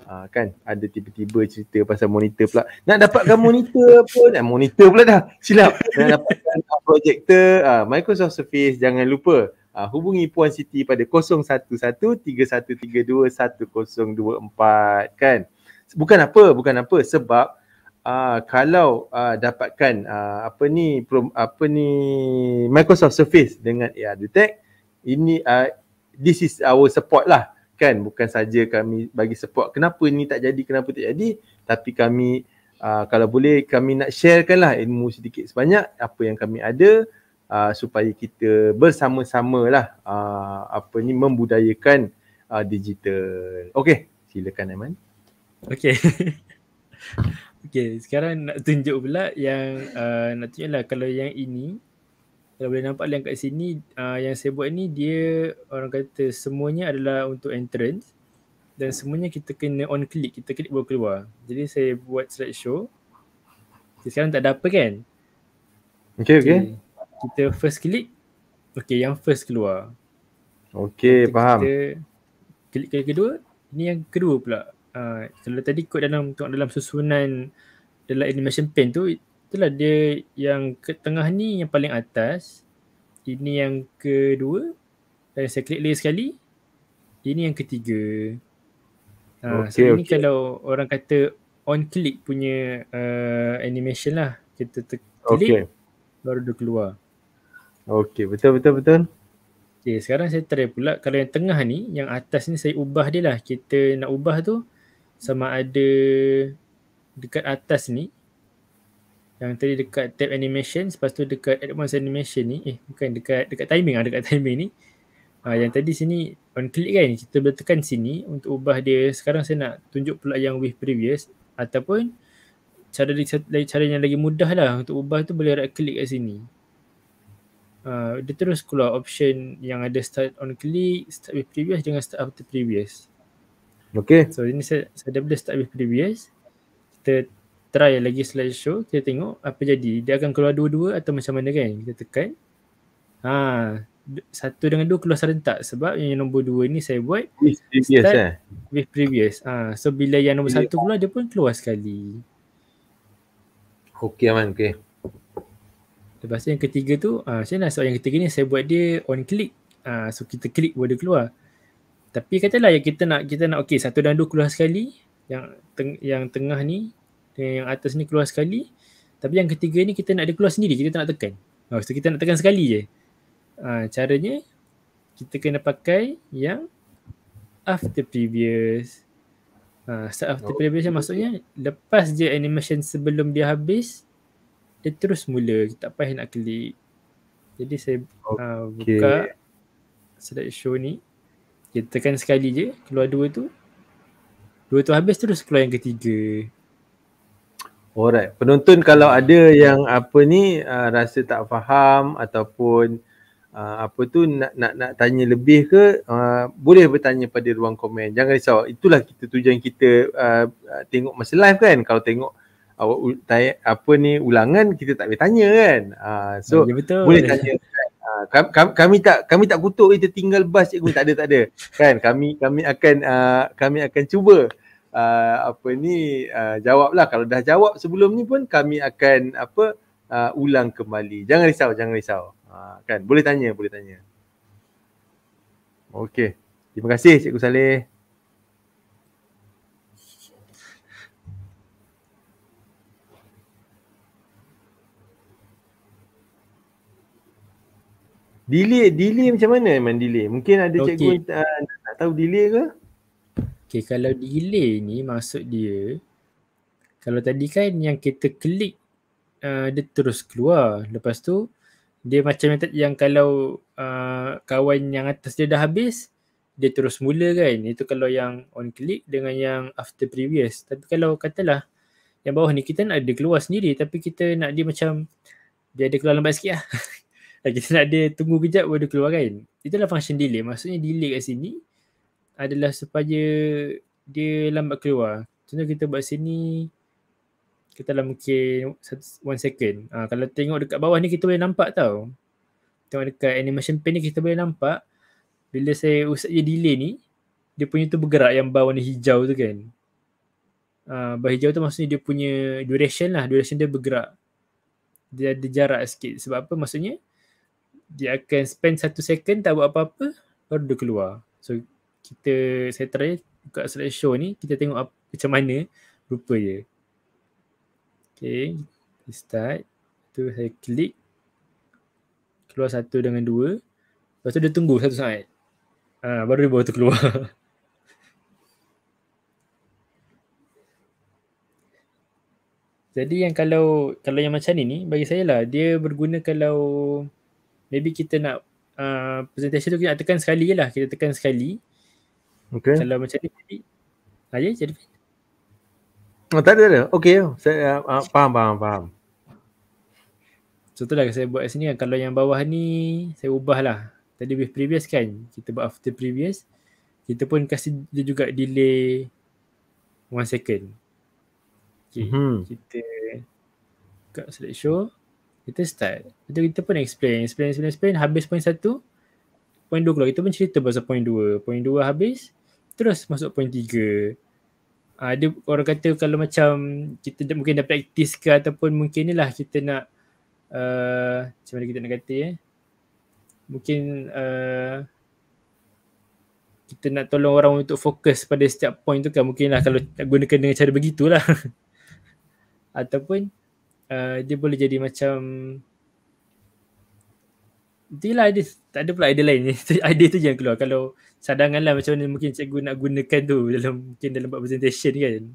Speaker 2: Ha, kan ada tiba-tiba cerita pasal monitor pula. Nak dapatkan monitor pun. Eh, monitor pula dah. Silap. Nak dapatkan projector. Ha, Microsoft Surface jangan lupa uh, hubungi Puan Siti pada 011 3132 1024 kan. Bukan apa, bukan apa sebab Uh, kalau uh, dapatkan uh, apa ni pro, apa ni Microsoft Surface dengan AR Detect ini uh, this is our support lah kan bukan saja kami bagi support kenapa ini tak jadi kenapa tak jadi tapi kami uh, kalau boleh kami nak sharekan lah ilmu sedikit sebanyak apa yang kami ada uh, supaya kita bersama-sama lah uh, apa ni membudayakan uh, digital. Okey, silakan
Speaker 1: Aiman. Okey. Okey, sekarang nak tunjuk pula yang uh, nak tunjuk lah kalau yang ini kalau boleh nampak yang kat sini uh, yang saya buat ni dia orang kata semuanya adalah untuk entrance dan semuanya kita kena on click, kita klik baru keluar. Jadi saya buat slideshow. Okay, sekarang tak ada apa kan? Okay, okay. okay kita first klik, okey yang first keluar okey faham kita klik yang kedua ini yang kedua pula uh, kalau tadi kod dalam tengok dalam susunan dalam animation pen tu itulah dia yang ke tengah ni yang paling atas ini yang kedua dan saya klik lagi sekali ini yang ketiga uh, ah, okay, so okay. ini kalau orang kata on click punya uh, animation lah kita klik okay. baru dia keluar Okey, betul betul betul. Okey, sekarang saya try pula kalau yang tengah ni, yang atas ni saya ubah dia lah. Kita nak ubah tu sama ada dekat atas ni yang tadi dekat tab animation, lepas tu dekat advance animation ni, eh bukan dekat dekat timing ah, dekat timing ni. Ha, yang tadi sini on click kan kita boleh tekan sini untuk ubah dia sekarang saya nak tunjuk pula yang with previous ataupun cara cara yang lagi mudah lah untuk ubah tu boleh right click kat sini uh, dia terus keluar option yang ada start on click, start with previous dengan start after previous. Okay. So ini saya, saya dah boleh start with previous. Kita try lagi slide show kita tengok apa jadi. Dia akan keluar dua-dua atau macam mana kan? Kita tekan. Ha, satu dengan dua keluar serentak sebab yang nombor dua ni saya buat with previous start eh. with previous. Ha, so bila yang nombor satu keluar dia pun keluar sekali. Okay aman, okay. Lepas tu yang ketiga tu, uh, macam mana sebab yang ketiga ni saya buat dia on click. Uh, so kita klik boleh keluar. Tapi katalah yang kita nak kita nak okay satu dan dua keluar sekali. Yang teng- yang tengah ni yang atas ni keluar sekali. Tapi yang ketiga ni kita nak dia keluar sendiri. Kita tak nak tekan. Oh, so kita nak tekan sekali je. Uh, caranya kita kena pakai yang after previous. Uh, start after oh, previous maksudnya lepas je animation sebelum dia habis dia terus mula tak payah nak klik jadi saya ah, okay. uh, buka slide show ni dia tekan sekali je keluar dua tu dua tu habis terus keluar yang ketiga Alright, penonton kalau ada yang
Speaker 2: apa ni uh, rasa tak faham ataupun uh, apa tu nak nak nak tanya lebih ke uh, boleh bertanya pada ruang komen. Jangan risau, itulah kita tujuan kita uh, tengok masa live kan. Kalau tengok awak tanya, apa ni ulangan kita tak boleh tanya kan. Uh, so ya, ya, betul. boleh tanya. Kan? Ah, kami, kami tak kami tak kutuk kita tinggal bas cikgu tak ada tak ada kan kami kami akan uh, kami akan cuba uh, apa ni uh, jawablah kalau dah jawab sebelum ni pun kami akan apa uh, ulang kembali jangan risau jangan risau uh, kan boleh tanya boleh tanya okey terima kasih cikgu Saleh Delay, delay macam mana
Speaker 1: memang delay? Mungkin ada okay. cikgu uh, nak tahu delay ke? Okay, kalau delay ni maksud dia kalau tadi kan yang kita klik uh, dia terus keluar. Lepas tu dia macam yang kalau uh, kawan yang atas dia dah habis dia terus mula kan. Itu kalau yang on click dengan yang after previous. Tapi kalau katalah yang bawah ni kita nak dia keluar sendiri tapi kita nak dia macam dia ada keluar lambat sikit lah. kita nak dia tunggu kejap baru dia keluar kan. Itulah function delay. Maksudnya delay kat sini adalah supaya dia lambat keluar. Contoh kita buat sini kita dalam mungkin one second. Ha, kalau tengok dekat bawah ni kita boleh nampak tau. Tengok dekat animation pen ni kita boleh nampak bila saya usah je delay ni dia punya tu bergerak yang bawah ni hijau tu kan. Ha, bar hijau tu maksudnya dia punya duration lah. Duration dia bergerak. Dia ada jarak sikit. Sebab apa maksudnya? dia akan spend satu second tak buat apa-apa baru dia keluar. So kita saya try buka slide show ni kita tengok apa, macam mana rupa dia. Okay, start. Tu saya klik. Keluar satu dengan dua. Lepas tu dia tunggu satu saat. Ha, baru dia bawa tu keluar. Jadi yang kalau kalau yang macam ni ni bagi saya lah dia berguna kalau maybe kita nak uh, presentation tu kita tekan sekali je lah. Kita tekan sekali. Okay. Kalau macam ni, jadi. Ayah, ya, jadi. Oh, tak ada, tak ada. Okay. Saya, uh, uh, faham, faham, faham. So, lah saya buat sini kan. Kalau yang bawah ni, saya ubah lah. Tadi with previous kan, kita buat after previous. Kita pun kasi dia juga delay one second. Okay, mm-hmm. kita kat show kita start. Lepas kita pun explain, explain, explain, explain. Habis point satu, point dua keluar. Kita pun cerita pasal point dua. Point dua habis, terus masuk point tiga. Uh, dia orang kata kalau macam kita mungkin dah practice ke ataupun mungkin ni lah kita nak uh, macam mana kita nak kata ya. Eh? Mungkin uh, kita nak tolong orang untuk fokus pada setiap point tu kan mungkin lah kalau gunakan dengan cara begitulah ataupun Uh, dia boleh jadi macam itulah idea tak ada pula idea lain idea tu je yang keluar kalau cadangan lah macam ni mungkin cikgu nak gunakan tu dalam mungkin dalam buat presentation kan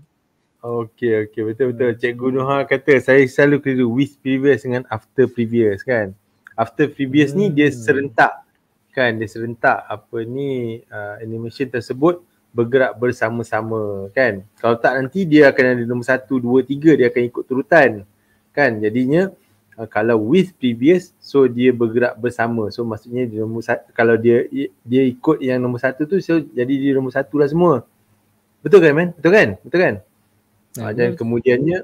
Speaker 2: Okay, okay. Betul-betul. Cikgu Noha kata, saya selalu keliru with previous dengan after previous kan. After previous hmm. ni dia hmm. serentak kan. Dia serentak apa ni uh, animation tersebut bergerak bersama-sama kan. Kalau tak nanti dia akan ada nombor satu, dua, tiga dia akan ikut turutan kan jadinya uh, kalau with previous so dia bergerak bersama so maksudnya dia nombor satu, kalau dia dia ikut yang nombor satu tu so jadi dia nombor satu lah semua betul kan man betul kan betul kan nah, ya, uh, dan kemudiannya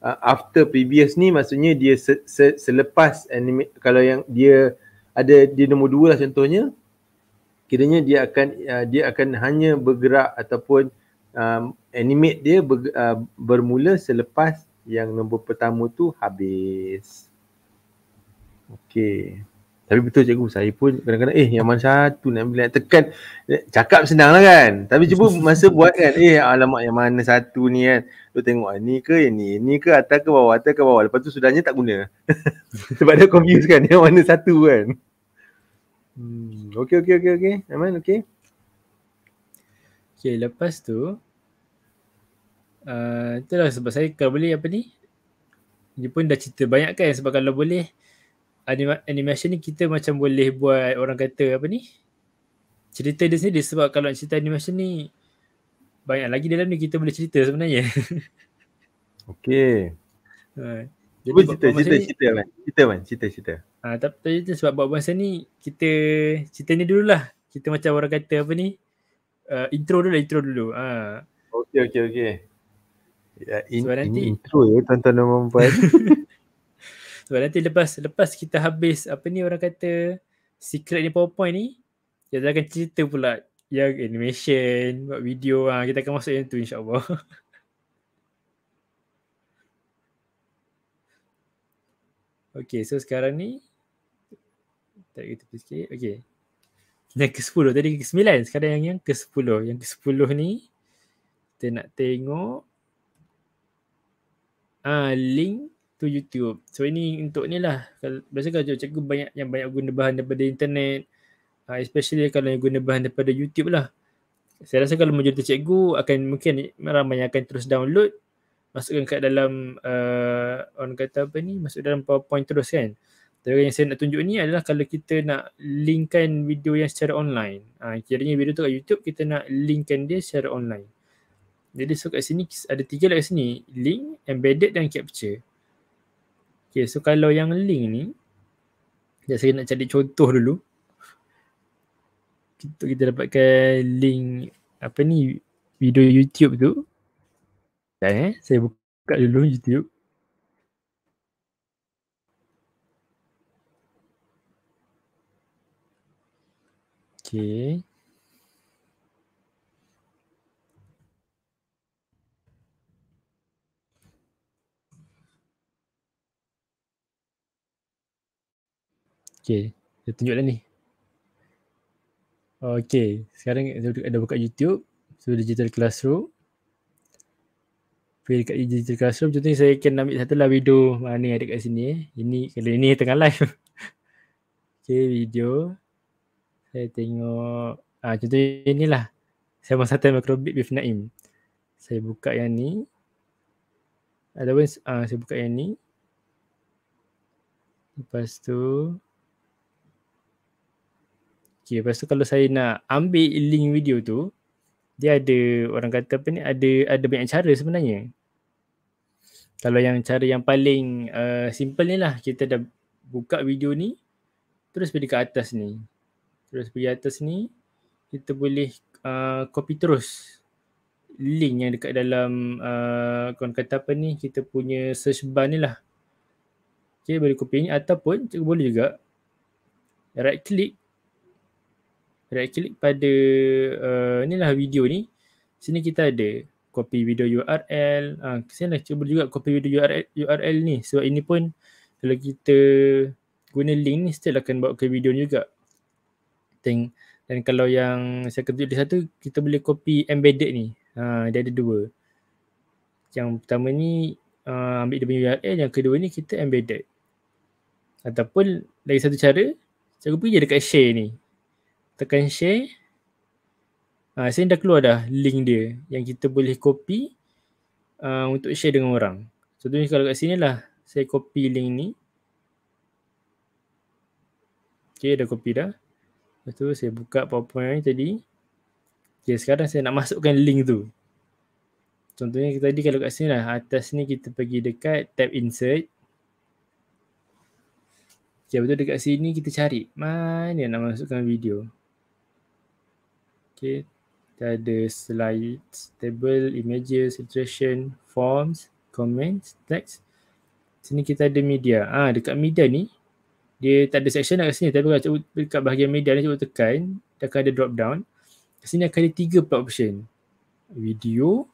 Speaker 2: uh, after previous ni maksudnya dia se, se, selepas anime kalau yang dia ada dia nombor dua lah contohnya kiranya dia akan uh, dia akan hanya bergerak ataupun um, animate dia ber, uh, bermula selepas yang nombor pertama tu habis. Okey. Tapi betul cikgu, saya pun kadang-kadang eh yang mana satu nak ambil tekan. Eh, cakap senanglah kan. Tapi cuba masa buat kan. Eh alamak yang mana satu ni kan. Tu tengok ah, ni ke yang ni, ni ke atas ke bawah, atas ke bawah. Lepas tu sudahnya tak guna. Sebab dia confuse kan yang mana satu kan. Hmm, okey okey
Speaker 1: okey okey. Aman okey. Okay, lepas tu Ah, itulah sebab saya kalau boleh apa ni dia pun dah cerita banyak kan sebab kalau boleh anima- animation ni kita macam boleh buat orang kata apa ni cerita dia sendiri sebab kalau nak cerita animation ni banyak lagi dalam ni kita boleh cerita sebenarnya
Speaker 2: Okay
Speaker 1: ha, ah, Cuba cerita, cerita, cerita man
Speaker 2: Cerita man, cerita, cerita
Speaker 1: ha, Tak tahu cerita sebab buat masa ni Kita, cerita ni dululah Kita macam orang kata apa ni uh, Intro dulu lah, intro dulu ha. Okay, okay, okay Ya, in, sebab nanti intro
Speaker 2: ya tuan-tuan dan puan-puan.
Speaker 1: sebab nanti lepas lepas kita habis apa ni orang kata secret ni PowerPoint ni dia akan cerita pula yang animation, buat video ah ha, kita akan masuk yang tu insya-Allah. okay, so sekarang ni tak kita pergi sikit. Okay. Yang ke-10 tadi ke-9, sekarang yang yang ke-10. Yang ke-10 ni kita nak tengok uh, link to YouTube. So ini untuk ni lah. Biasa kalau cikgu banyak yang banyak guna bahan daripada internet. Uh, especially kalau yang guna bahan daripada YouTube lah. Saya rasa kalau majoriti cikgu akan mungkin ramai yang akan terus download masukkan kat dalam uh, orang kata apa ni masuk dalam powerpoint terus kan tapi yang saya nak tunjuk ni adalah kalau kita nak linkkan video yang secara online ha, kiranya video tu kat YouTube kita nak linkkan dia secara online jadi so kat sini ada tiga lah kat sini. Link, embedded dan capture. Okay so kalau yang link ni. Sekejap saya nak cari contoh dulu. Untuk kita dapatkan link apa ni video YouTube tu. Sekejap eh. Saya buka dulu YouTube. Okay. Okay, dia tunjuklah ni. Okay, sekarang dia dah buka YouTube. So, Digital Classroom. Pergi dekat Digital Classroom. contohnya saya akan ambil satu lah video mana yang ada kat sini. Ini, kalau ini tengah live. okay, video. Saya tengok. Ah, contohnya inilah. Saya masak satu microbit with Naim. Saya buka yang ni. Otherwise, ah, saya buka yang ni. Lepas tu, Okay, lepas tu kalau saya nak ambil link video tu, dia ada orang kata apa ni, ada ada banyak cara sebenarnya. Kalau yang cara yang paling uh, simple ni lah, kita dah buka video ni, terus pergi ke atas ni. Terus pergi atas ni, kita boleh uh, copy terus link yang dekat dalam uh, eh, korang kata apa ni, kita punya search bar ni lah. Okay, boleh copy ni ataupun boleh juga right click right click pada uh, lah video ni sini kita ada copy video URL uh, ah, sini lah cuba juga copy video URL, URL ni sebab ini pun kalau kita guna link ni still akan bawa ke video ni juga Think. dan kalau yang saya ketuk di satu kita boleh copy embedded ni uh, dia ada dua yang pertama ni uh, ambil dia punya URL yang kedua ni kita embedded ataupun lagi satu cara saya pergi dekat share ni tekan share ha, saya dah keluar dah link dia yang kita boleh copy uh, untuk share dengan orang contohnya kalau kat sini lah saya copy link ni ok dah copy dah lepas tu saya buka powerpoint ni tadi ok sekarang saya nak masukkan link tu contohnya kita tadi kalau kat sini lah atas ni kita pergi dekat tab insert Okay, betul dekat sini kita cari mana nak masukkan video okay kita ada slide, table images situation, forms comments text sini kita ada media ah dekat media ni dia tak ada section dekat lah sini tapi kalau dekat bahagian media ni cuba tekan dia akan ada drop down kat sini akan ada tiga pula option video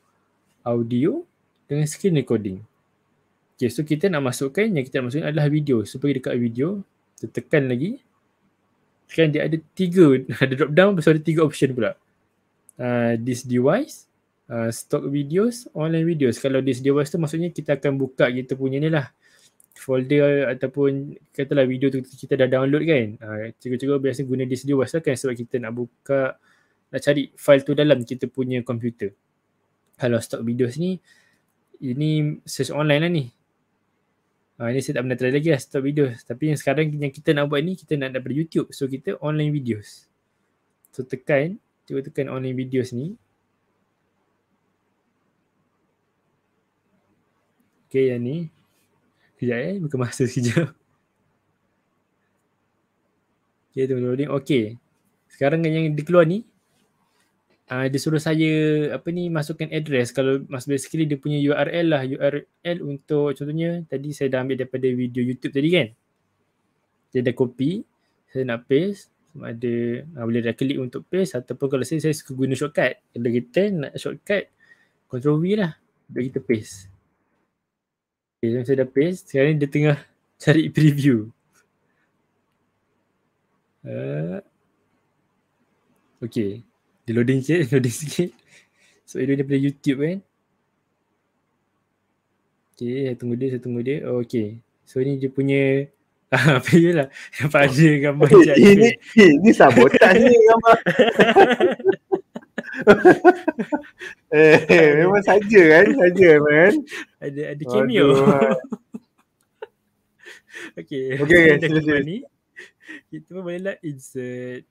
Speaker 1: audio dengan screen recording okay so kita nak masukkan yang kita nak masukkan adalah video so pergi dekat video kita tekan lagi kan dia ada tiga ada drop down so ada tiga option pula uh, this device uh, stock videos online videos kalau this device tu maksudnya kita akan buka kita punya ni lah folder ataupun katalah video tu kita dah download kan uh, cikgu-cikgu biasa guna this device lah kan sebab kita nak buka nak cari file tu dalam kita punya komputer kalau stock videos ni ini search online lah ni Uh, ini saya tak pernah try lagi lah stop video, Tapi yang sekarang yang kita nak buat ni kita nak daripada YouTube. So kita online videos. So tekan, cuba tekan online videos ni. Okay yang ni. Sekejap eh, buka masa sekejap. Okay, tunggu loading. Okay. Sekarang yang dikeluar ni, uh, dia suruh saya apa ni masukkan address kalau basically dia punya URL lah URL untuk contohnya tadi saya dah ambil daripada video YouTube tadi kan saya dah copy saya nak paste ada uh, boleh dah klik untuk paste ataupun kalau saya, saya suka guna shortcut kalau kita nak shortcut control V lah untuk kita paste okay, saya dah paste sekarang dia tengah cari preview uh, Okay, dia loading sikit, loading sikit. So dia daripada YouTube kan. Okay, saya tunggu dia, saya tunggu dia. Oh, okay. So ni dia punya apa je lah. Nampak ada gambar macam oh, eh, ini, eh,
Speaker 2: ini sabotan ni
Speaker 1: gambar. eh, memang saja kan, saja man. Ada ada cameo. Okey. Ah. Okay, Sila, sila. Ni, kita boleh lah insert.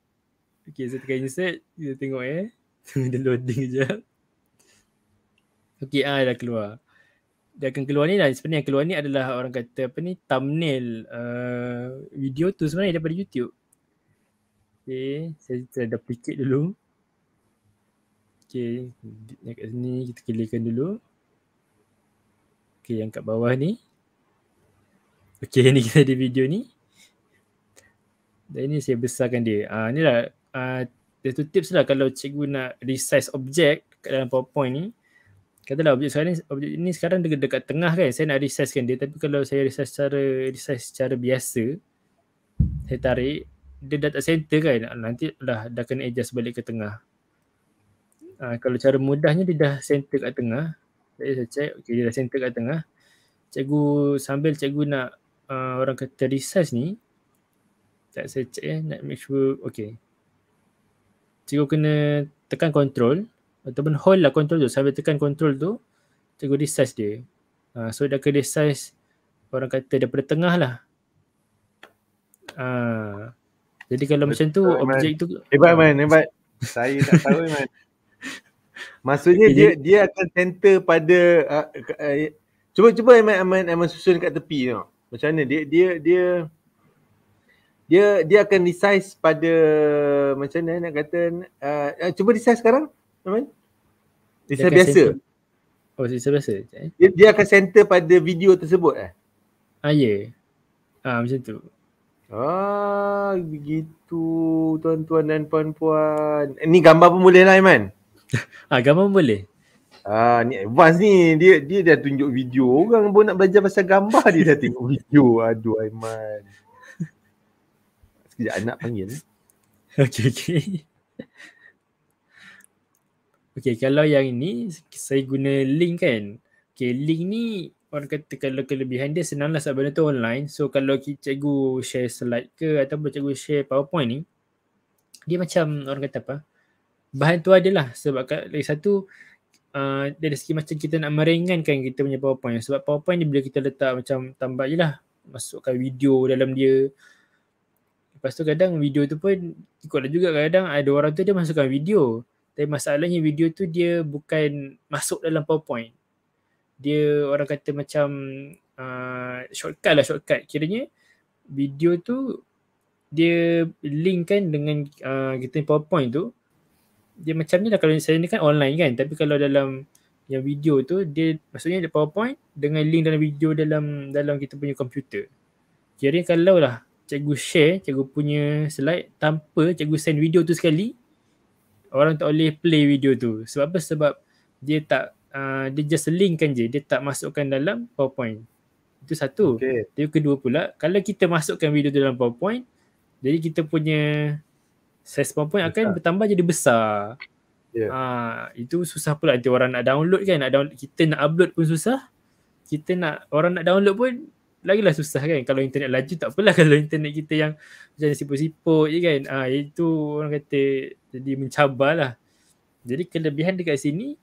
Speaker 1: Okay, saya tekan insert. Kita tengok eh. Tunggu dia loading sekejap. Okay, ah, dah keluar. Dia akan keluar ni dah. Sebenarnya yang keluar ni adalah orang kata apa ni, thumbnail uh, video tu sebenarnya daripada YouTube. Okay, saya dah duplicate dulu. Okay, yang kat sini kita kelihkan dulu. Okay, yang kat bawah ni. Okay, ni kita ada video ni. Dan ini saya besarkan dia. Ah, ni lah Ah, dia tu tips lah kalau cikgu nak resize objek kat dalam PowerPoint ni katalah objek sekarang ni objek ni sekarang dekat dekat tengah kan saya nak resize kan dia tapi kalau saya resize secara resize secara biasa saya tarik dia dah tak center kan ah, nanti dah dah kena adjust balik ke tengah ha, kalau cara mudahnya dia dah center kat tengah jadi saya check okay dia dah center kat tengah cikgu sambil cikgu nak uh, orang kata resize ni tak saya check eh nak make sure okay cikgu kena tekan control ataupun hold lah control tu. Sambil tekan control tu, cikgu resize dia. Uh, so dah akan resize orang kata daripada tengah lah. Uh, jadi kalau Betul, macam tu, man. objek tu. Hebat uh, man,
Speaker 2: hebat. Saya tak tahu man. Maksudnya okay, dia, dia akan center pada uh, uh, cuba cuba Aiman Aiman Aiman susun kat tepi tu. Macam mana dia dia dia dia dia akan resize pada macam mana nak kata uh, uh cuba resize sekarang Aman resize biasa center.
Speaker 1: oh resize biasa eh?
Speaker 2: dia, dia akan center pada video tersebut eh ah ya yeah. ah macam tu ah begitu tuan-tuan dan puan-puan ni gambar pun boleh lah Aiman ah gambar pun boleh Ah ni advance ni dia dia dah tunjuk video orang pun nak belajar pasal gambar dia dah tengok video aduh Aiman
Speaker 1: tidak anak panggil. Okay, okay. Okay, kalau yang ini saya guna link kan. Okay, link ni orang kata kalau kelebihan dia senanglah sebab benda tu online. So kalau cikgu share slide ke ataupun cikgu share powerpoint ni, dia macam orang kata apa? Bahan tu adalah sebab lagi satu Uh, dari segi macam kita nak meringankan kita punya powerpoint sebab powerpoint ni bila kita letak macam tambah je lah masukkan video dalam dia Lepas tu kadang video tu pun ikutlah juga kadang ada orang tu dia masukkan video. Tapi masalahnya video tu dia bukan masuk dalam PowerPoint. Dia orang kata macam uh, shortcut lah shortcut. Kiranya video tu dia link kan dengan uh, kita PowerPoint tu. Dia macam ni lah kalau saya ni kan online kan. Tapi kalau dalam yang video tu dia maksudnya ada PowerPoint dengan link dalam video dalam dalam kita punya komputer. Kira kalau lah cikgu share cikgu punya slide tanpa cikgu send video tu sekali orang tak boleh play video tu sebab apa sebab dia tak uh, dia just link kan je dia tak masukkan dalam powerpoint itu satu okay. Yang kedua pula kalau kita masukkan video tu dalam powerpoint jadi kita punya size powerpoint besar. akan bertambah jadi besar yeah. Ya. uh, itu susah pula nanti orang nak download kan nak download kita nak upload pun susah kita nak orang nak download pun lagilah susah kan kalau internet laju tak apalah kalau internet kita yang macam siput-siput je kan ah itu orang kata jadi lah. jadi kelebihan dekat sini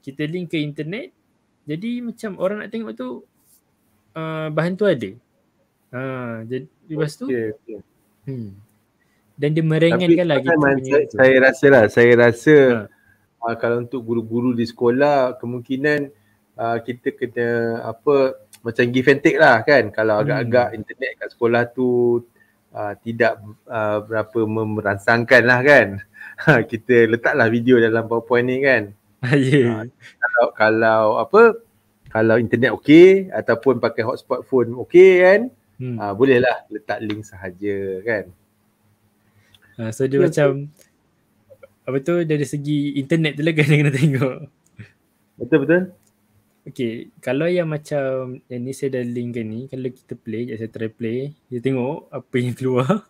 Speaker 1: kita link ke internet jadi macam orang nak tengok tu uh, bahan tu ada ha uh, jadi lepas tu okay, okay. hmm dan dia merengankan kan lagi saya, saya
Speaker 2: rasa lah saya rasa ha. uh, kalau untuk guru-guru di sekolah kemungkinan uh, kita kena apa macam give and take lah kan kalau hmm. agak-agak hmm. internet kat sekolah tu uh, tidak uh, berapa merangsangkan lah kan kita letaklah video dalam powerpoint ni kan yeah. uh, ah, kalau kalau apa kalau internet okey ataupun pakai hotspot phone okey kan hmm. uh, bolehlah letak link sahaja kan
Speaker 1: uh, so dia okay. Ya, macam apa tu dari segi internet tu lah kan kena tengok betul betul Okay, kalau yang macam yang ni saya dah link ni, kalau kita play, jadi saya try play, dia tengok apa yang keluar.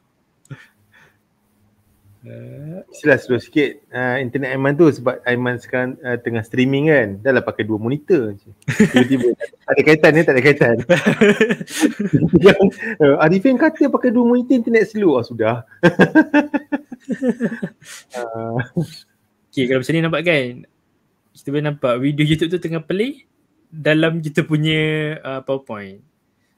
Speaker 1: uh, eh.
Speaker 2: Silah slow sikit uh, internet Aiman tu sebab Aiman sekarang uh, tengah streaming kan. Dah lah pakai dua monitor je. Tiba-tiba ada kaitan ni, tak ada kaitan. yang,
Speaker 1: uh, ah, Arifin kata pakai dua monitor internet slow. Oh, sudah. uh. Okay, kalau macam ni nampak kan? Kita boleh nampak video YouTube tu tengah play dalam kita punya uh, PowerPoint.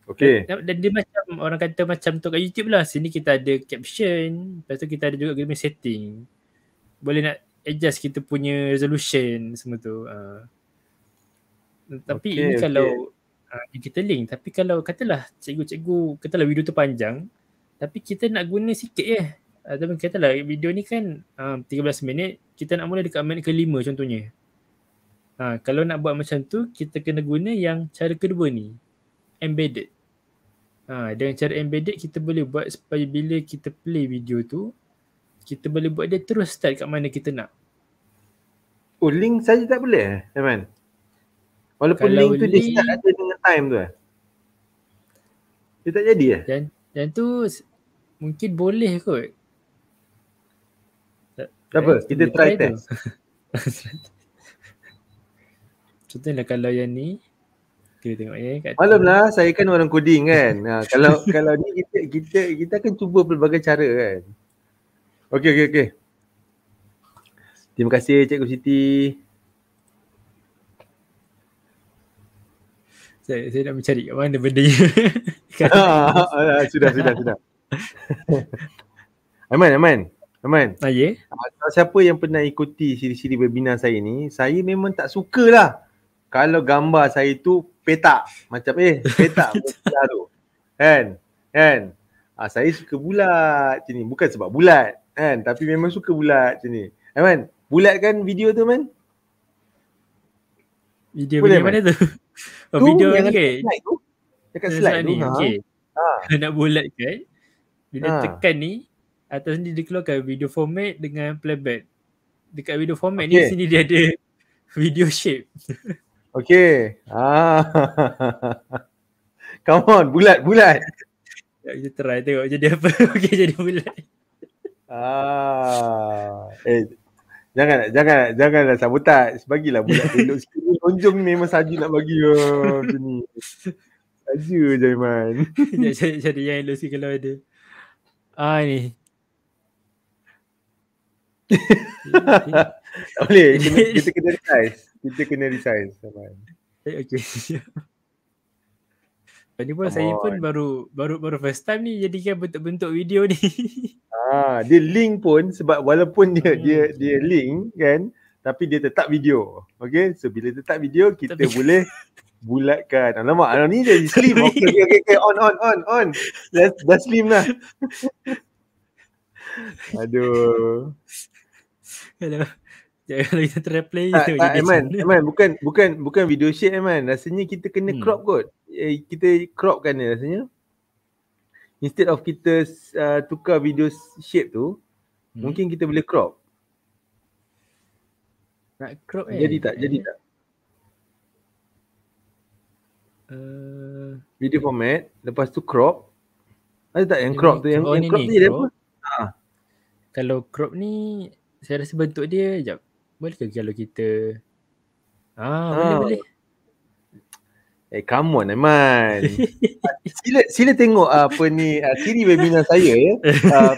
Speaker 1: Okay. Dan, dan dia macam orang kata macam tu kat YouTube lah. Sini kita ada caption, lepas tu kita ada juga kita punya setting. Boleh nak adjust kita punya resolution semua tu. Uh. Tapi okay, ini kalau uh, kita link, tapi kalau katalah cikgu-cikgu katalah video tu panjang, tapi kita nak guna sikit je. Ya. Uh, tapi katalah video ni kan uh, 13 minit, kita nak mula dekat minit kelima 5 contohnya. Ha, kalau nak buat macam tu, kita kena guna yang cara kedua ni. Embedded. Ha, dengan cara embedded, kita boleh buat supaya bila kita play video tu, kita boleh buat dia terus start kat mana kita nak.
Speaker 2: Oh, link saja tak boleh eh,
Speaker 1: Walaupun kalau link tu link, dia start ada dengan time tu eh? Dia tak jadi Dan, eh? dan tu mungkin boleh kot. Tak, tak apa, kita try test. Contohnya lah kalau yang ni kita tengok ya kat Malumlah tu. Lah,
Speaker 2: saya kan orang coding kan. ha, kalau kalau ni kita kita kita akan cuba pelbagai cara kan. Okey okey okey. Terima kasih Cikgu Siti.
Speaker 1: Saya saya nak mencari kat mana benda ni. ha, sudah sudah sudah.
Speaker 2: aman aman. Aman. Ah, yeah. Siapa yang pernah ikuti siri-siri webinar saya ni, saya memang tak sukalah kalau gambar saya tu petak macam eh petak bulat tu kan kan ha, saya suka bulat sini bukan sebab bulat kan tapi memang suka bulat sini aman eh, bulat kan video tu man video video mana tu oh, tu video yang okay. slide tu slide, tu ni, ha. okay.
Speaker 1: ha. nak bulat kan bila ha. tekan ni atas ni dia keluarkan video format dengan playback dekat video format okay. ni sini dia ada video shape Okay. Ah. Come on, bulat, bulat. Ya, kita try tengok jadi apa. Okay, jadi bulat.
Speaker 2: Ah. Eh, jangan, jangan, jangan dah sabotaj. Bagilah bulat. Tengok sikit. Lonjong memang saja nak bagi. Oh, macam ni. Saja je, Iman.
Speaker 1: Jadi yang elok sikit kalau ada. Ah, ini. tak boleh. Kita, kita kena
Speaker 2: try. Kita kena resign Saman.
Speaker 1: Eh okey. Ini pun saya pun baru baru baru first time ni jadikan bentuk-bentuk video ni. Ah, dia link pun sebab walaupun
Speaker 2: dia hmm. dia dia link kan, tapi dia tetap video. Okay, so bila tetap video kita tapi... boleh bulatkan. Alamak, ah, alam ah, ni jadi slim. Okay okay okay. on on on on. let's dah slim lah. Aduh.
Speaker 1: Hello. kita try play ah, tak, tak, ah, Aiman,
Speaker 2: Aiman, bukan bukan bukan video shit Aiman. Rasanya kita kena hmm. crop kot. Eh, kita crop kan rasanya. Instead of kita uh, tukar video shape tu, hmm. mungkin kita boleh crop.
Speaker 1: Nak crop eh. Jadi tak, eh?
Speaker 2: jadi tak. Uh, video format, lepas tu crop.
Speaker 1: Ada tak yang crop tu? Yang, oh, yang crop ni, ni crop. dia apa? Ha. Kalau crop ni, saya rasa bentuk dia, sekejap. Boleh ke kalau kita Ah, ah. boleh boleh. Eh come on Aiman. sila sila tengok apa
Speaker 2: ni ah, siri webinar saya ya. Ah,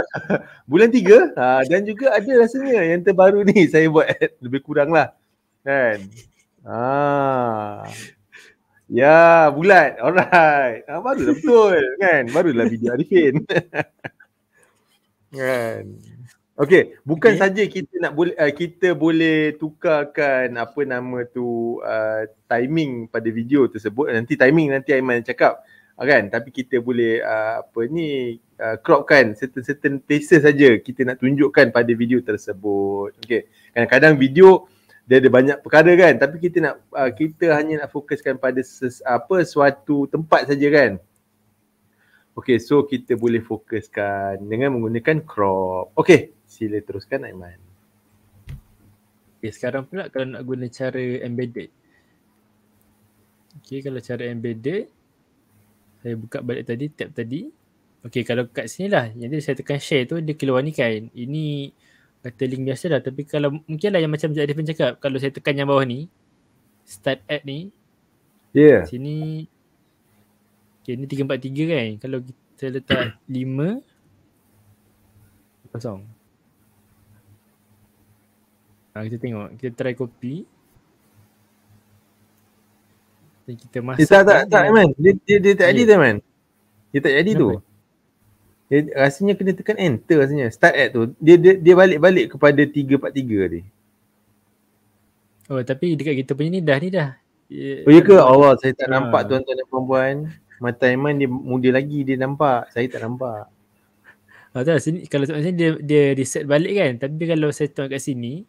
Speaker 2: bulan 3 ah, dan juga ada rasanya yang terbaru ni saya buat lebih kurang lah. Kan? Ah. Ya, bulat. Alright. Ah, baru betul kan? Barulah video Arifin. kan? Okay, bukan okay. saja kita nak boleh uh, kita boleh tukarkan apa nama tu uh, timing pada video tersebut nanti timing nanti Aiman cakap uh, kan tapi kita boleh uh, apa ni uh, cropkan certain certain places saja kita nak tunjukkan pada video tersebut. Okay, Kadang-kadang video dia ada banyak perkara kan tapi kita nak uh, kita hanya nak fokuskan pada ses, apa suatu tempat saja kan. Okay, so kita boleh fokuskan dengan menggunakan crop. Okay, sila teruskan
Speaker 1: Aiman. Okay, sekarang pula kalau nak guna cara embedded. Okay, kalau cara embedded, saya buka balik tadi, tab tadi. Okay, kalau kat sini lah, yang saya tekan share tu, dia keluar ni kan. Ini kata link biasa lah, tapi kalau mungkin lah yang macam Jack Devin cakap, kalau saya tekan yang bawah ni, start add ni, yeah. sini, Okay, ni 3, 4, 3 kan. Kalau kita letak 5, kosong. Ha, kita tengok. Kita try copy. Dan kita masuk. Eh, tak, tak, tak, dia, man. Dia, dia, dia tak edit, yeah. man.
Speaker 2: Dia tak edit tu. Dia, rasanya kena tekan enter rasanya. Start at tu. Dia dia, dia balik-balik kepada 3, 4, 3 tadi.
Speaker 1: Oh, tapi dekat kita punya ni dah ni dah. Oh, ya ke? Allah, oh, saya tak ah. nampak tuan-tuan
Speaker 2: dan perempuan mata Aiman dia muda lagi dia
Speaker 1: nampak saya tak nampak ha, tak, sini, kalau macam dia dia reset balik kan tapi kalau saya tengok kat sini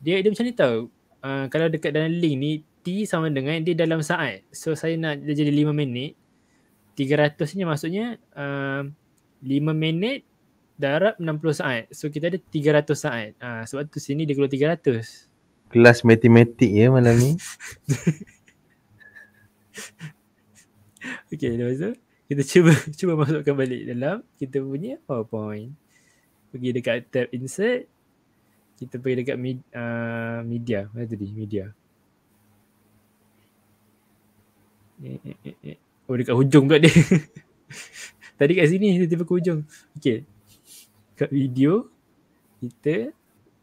Speaker 1: dia dia macam ni tau uh, kalau dekat dalam link ni T sama dengan dia dalam saat so saya nak dia jadi 5 minit 300 ni maksudnya uh, ah, 5 minit darab 60 saat so kita ada 300 saat uh, sebab tu sini dia keluar 300
Speaker 2: kelas matematik ya malam ni.
Speaker 1: Okay, lepas tu kita cuba cuba masukkan balik dalam kita punya PowerPoint. Pergi dekat tab insert. Kita pergi dekat med, uh, media. Mana tadi? Media. Eh, eh, eh. eh. Oh, dekat hujung pula dia. tadi kat sini, dia tiba ke hujung. Okay. Kat video, kita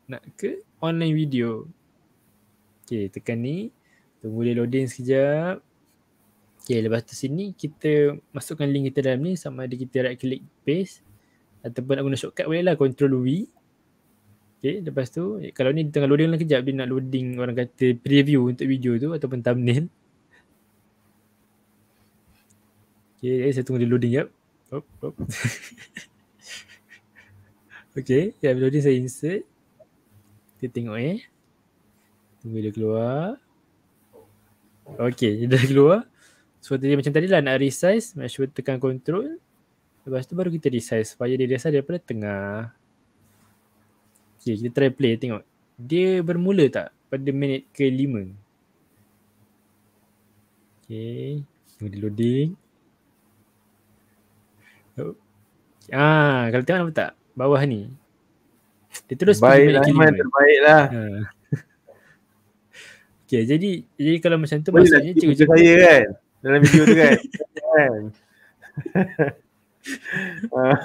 Speaker 1: nak ke online video. Okay, tekan ni. Tunggu dia loading sekejap. Okay, lepas tu sini kita masukkan link kita dalam ni sama ada kita right click paste ataupun nak guna shortcut boleh lah control V. Okay, lepas tu eh, kalau ni tengah loading lagi kejap dia nak loading orang kata preview untuk video tu ataupun thumbnail. Okay, jadi eh, saya tunggu dia loading jap. Hop, hop. okay, ya yeah, loading saya insert. Kita tengok eh. Tunggu dia keluar. Okay, dia dah keluar. So tadi macam tadi lah nak resize, make sure tekan control. Lepas tu baru kita resize supaya dia resize daripada tengah. Okay, kita try play tengok. Dia bermula tak pada minit ke lima? Okay, tunggu dia loading. Oh. Ah, kalau tengok nampak tak? Bawah ni. Dia terus pergi minit lah, ke lima. Terbaiklah. Ha. Ah. Okay, jadi jadi kalau macam tu Boleh lah maksudnya cikgu cikgu saya kan dalam video tu kan. kan?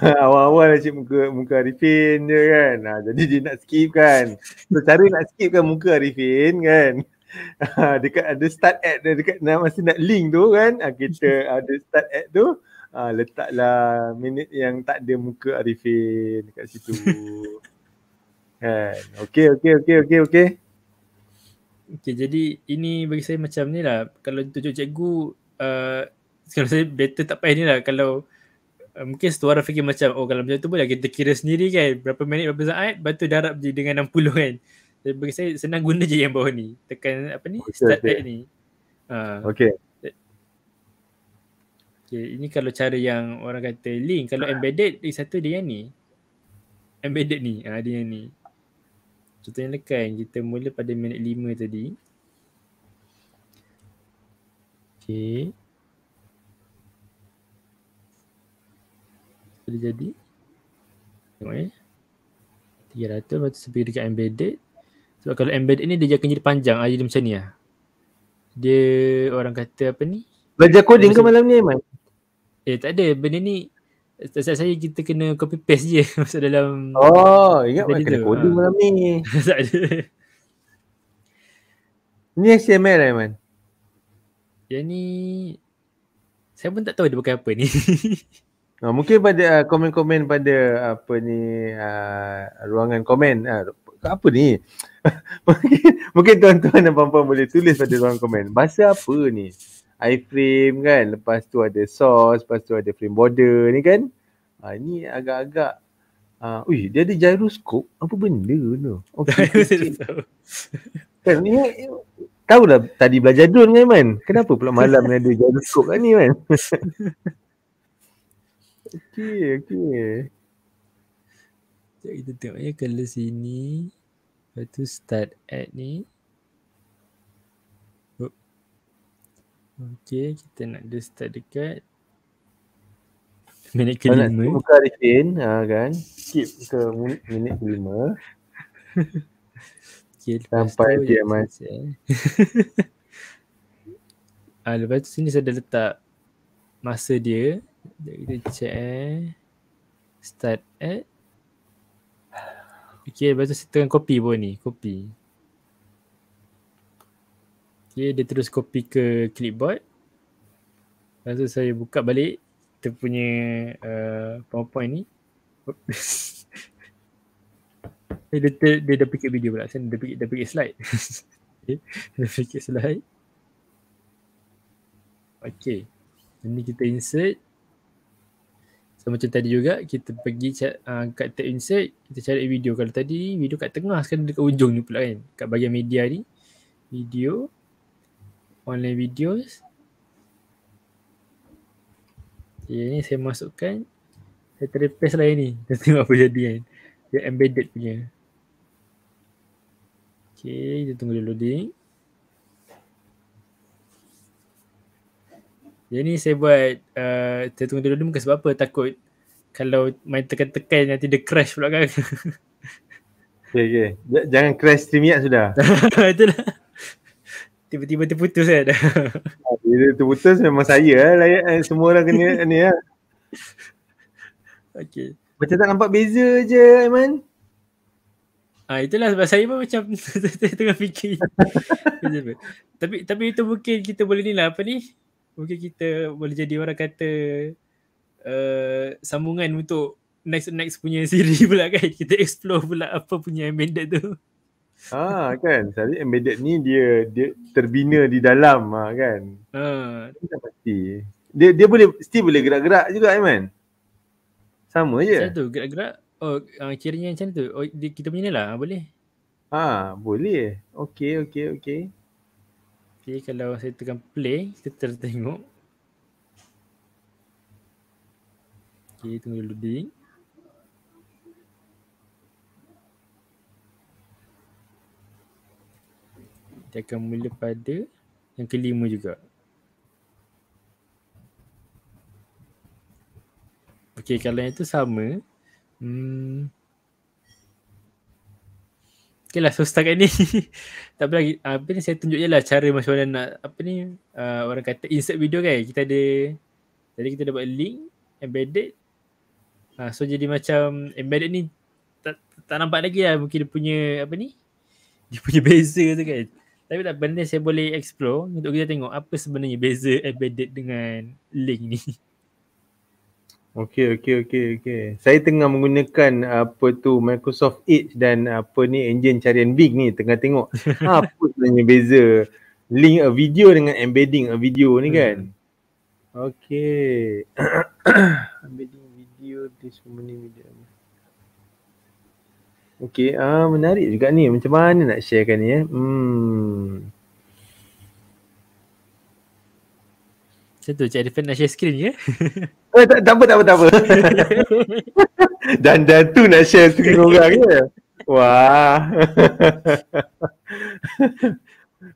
Speaker 2: awal-awal asyik muka muka Arifin je kan. Uh, jadi dia nak skip kan. So cara nak skip kan muka Arifin kan. Uh, dekat ada start ad dia dekat nak masih nak link tu kan. Uh, kita ada start ad tu uh, letaklah minit yang tak ada muka Arifin dekat situ. kan. okay okay okay okay okay
Speaker 1: okay jadi ini bagi saya macam ni lah kalau tujuh cikgu Eh, sekarang saya better tak payah ni lah kalau uh, mungkin setiap orang fikir macam oh kalau macam tu boleh kita kira sendiri kan berapa minit berapa saat lepas tu darab je dengan 60 kan jadi bagi saya senang guna je yang bawah ni tekan apa ni okay, start okay. ni uh, ha. okay Okay, ini kalau cara yang orang kata link. Kalau embedded, di satu dia yang ni. Embedded ni, ada ha, yang ni. Contohnya lekan, kita mula pada minit lima tadi. Okay. Boleh jadi. Tengok eh. 300 lepas tu sampai dekat embedded. Sebab kalau embedded ni dia akan jadi panjang. Ha, jadi macam ni lah. Dia orang kata apa ni?
Speaker 2: Belajar coding Maksud... ke malam
Speaker 1: ni Aiman? Eh tak ada. Benda ni Setiap saya kita kena copy paste je masuk dalam Oh ingat kena tu. coding ha. malam ni Tak ada Ni XML lah Aiman? Dia ni saya pun tak tahu dia pakai apa ni.
Speaker 2: Uh, mungkin pada uh, komen-komen pada apa ni uh, ruangan komen uh, apa ni? mungkin tuan-tuan dan puan-puan boleh tulis pada ruangan komen. Bahasa apa ni? iframe kan lepas tu ada sauce. lepas tu ada frame border ni kan ha, ni agak-agak uh, ui dia ada gyroscope apa benda tu okay, kan ni Tahu dah tadi belajar drone kan Iman? Kenapa pula malam ni ada jalan kan ni kan?
Speaker 1: okay, okay. Sekejap kita tengok ya color sini. Lepas tu start at ni. Oh. Okay, kita nak dia start dekat. Minit ke lima. Buka di sini, ah, kan? Skip ke minit ke lima.
Speaker 2: Okay, lepas Sampai tu, dia masih.
Speaker 1: ah, lepas tu sini saya dah letak masa dia. Jadi kita check eh. Start at. Okay, lepas tu saya tekan copy pun ni. Copy. Okay, dia terus copy ke clipboard. Lepas tu saya buka balik kita punya uh, PowerPoint ni. Eh, dia, dia, dah fikir video pula. Dia fikir, dia fikir slide. okay. Dia fikir slide. Okay. Ini kita insert. So macam tadi juga kita pergi chat uh, ah, kat tab insert kita cari video kalau tadi video kat tengah sekarang dekat ujung ni pula kan kat bahagian media ni video online videos okay, ini saya masukkan saya terlepas lah yang ni kita tengok apa jadi kan dia embedded punya okay, kita tunggu dia loading Jadi ni saya buat uh, saya tunggu dia loading bukan sebab apa takut kalau main tekan-tekan nanti dia crash pula kan
Speaker 2: Okay, okay. jangan crash stream yet sudah. Itu Itulah. Tiba-tiba terputus kan. Ah, bila terputus memang saya lah. Eh, semua orang kena ni lah. Okay. Macam tak nampak beza je Aiman
Speaker 1: Ha, itulah sebab saya pun macam tengah fikir. tapi tapi itu mungkin kita boleh ni lah apa ni? Mungkin kita boleh jadi orang kata uh, sambungan untuk next next punya siri pula kan. Kita explore pula apa punya embedded tu.
Speaker 2: Ha kan. Jadi embedded ni dia dia terbina di dalam ha, kan.
Speaker 1: Ha. Dia pasti.
Speaker 2: Dia dia boleh still boleh gerak-gerak juga Aiman. Sama je. Macam tu
Speaker 1: gerak-gerak. Oh, uh, ah, kiranya macam tu. Oh, di, kita punya ni lah. Boleh? Ah, boleh. Ha, okay, okay, okay. Okay, kalau saya tekan play, kita tertengok. Okay, tunggu dulu loading. Dia akan mula pada yang kelima juga. Okay, kalau yang tu sama. Hmm. Okay lah, so setakat ni. tak apa lagi. Ah, apa ni saya tunjuk je lah cara macam mana nak, apa ni, uh, orang kata insert video kan. Kita ada, tadi kita dapat link embedded. Uh, so jadi macam embedded ni tak, tak nampak lagi lah mungkin dia punya apa ni. Dia punya beza tu kan. Tapi tak benda saya boleh explore untuk kita tengok apa sebenarnya beza embedded dengan link ni.
Speaker 2: Okey okey okey okey. Saya tengah menggunakan apa tu Microsoft Edge dan apa ni engine carian Bing ni tengah tengok. ha, apa sebenarnya beza link a video dengan embedding a video ni hmm. kan? Okey. embedding video this many media. Okey, ah menarik juga ni. Macam mana nak sharekan ni eh? Hmm.
Speaker 1: Macam tu, Cik Elephant nak share screen ke? Eh, tak, tak apa, tak apa, tak apa.
Speaker 2: dan, dan tu nak share screen orang ke? Ya? Wah.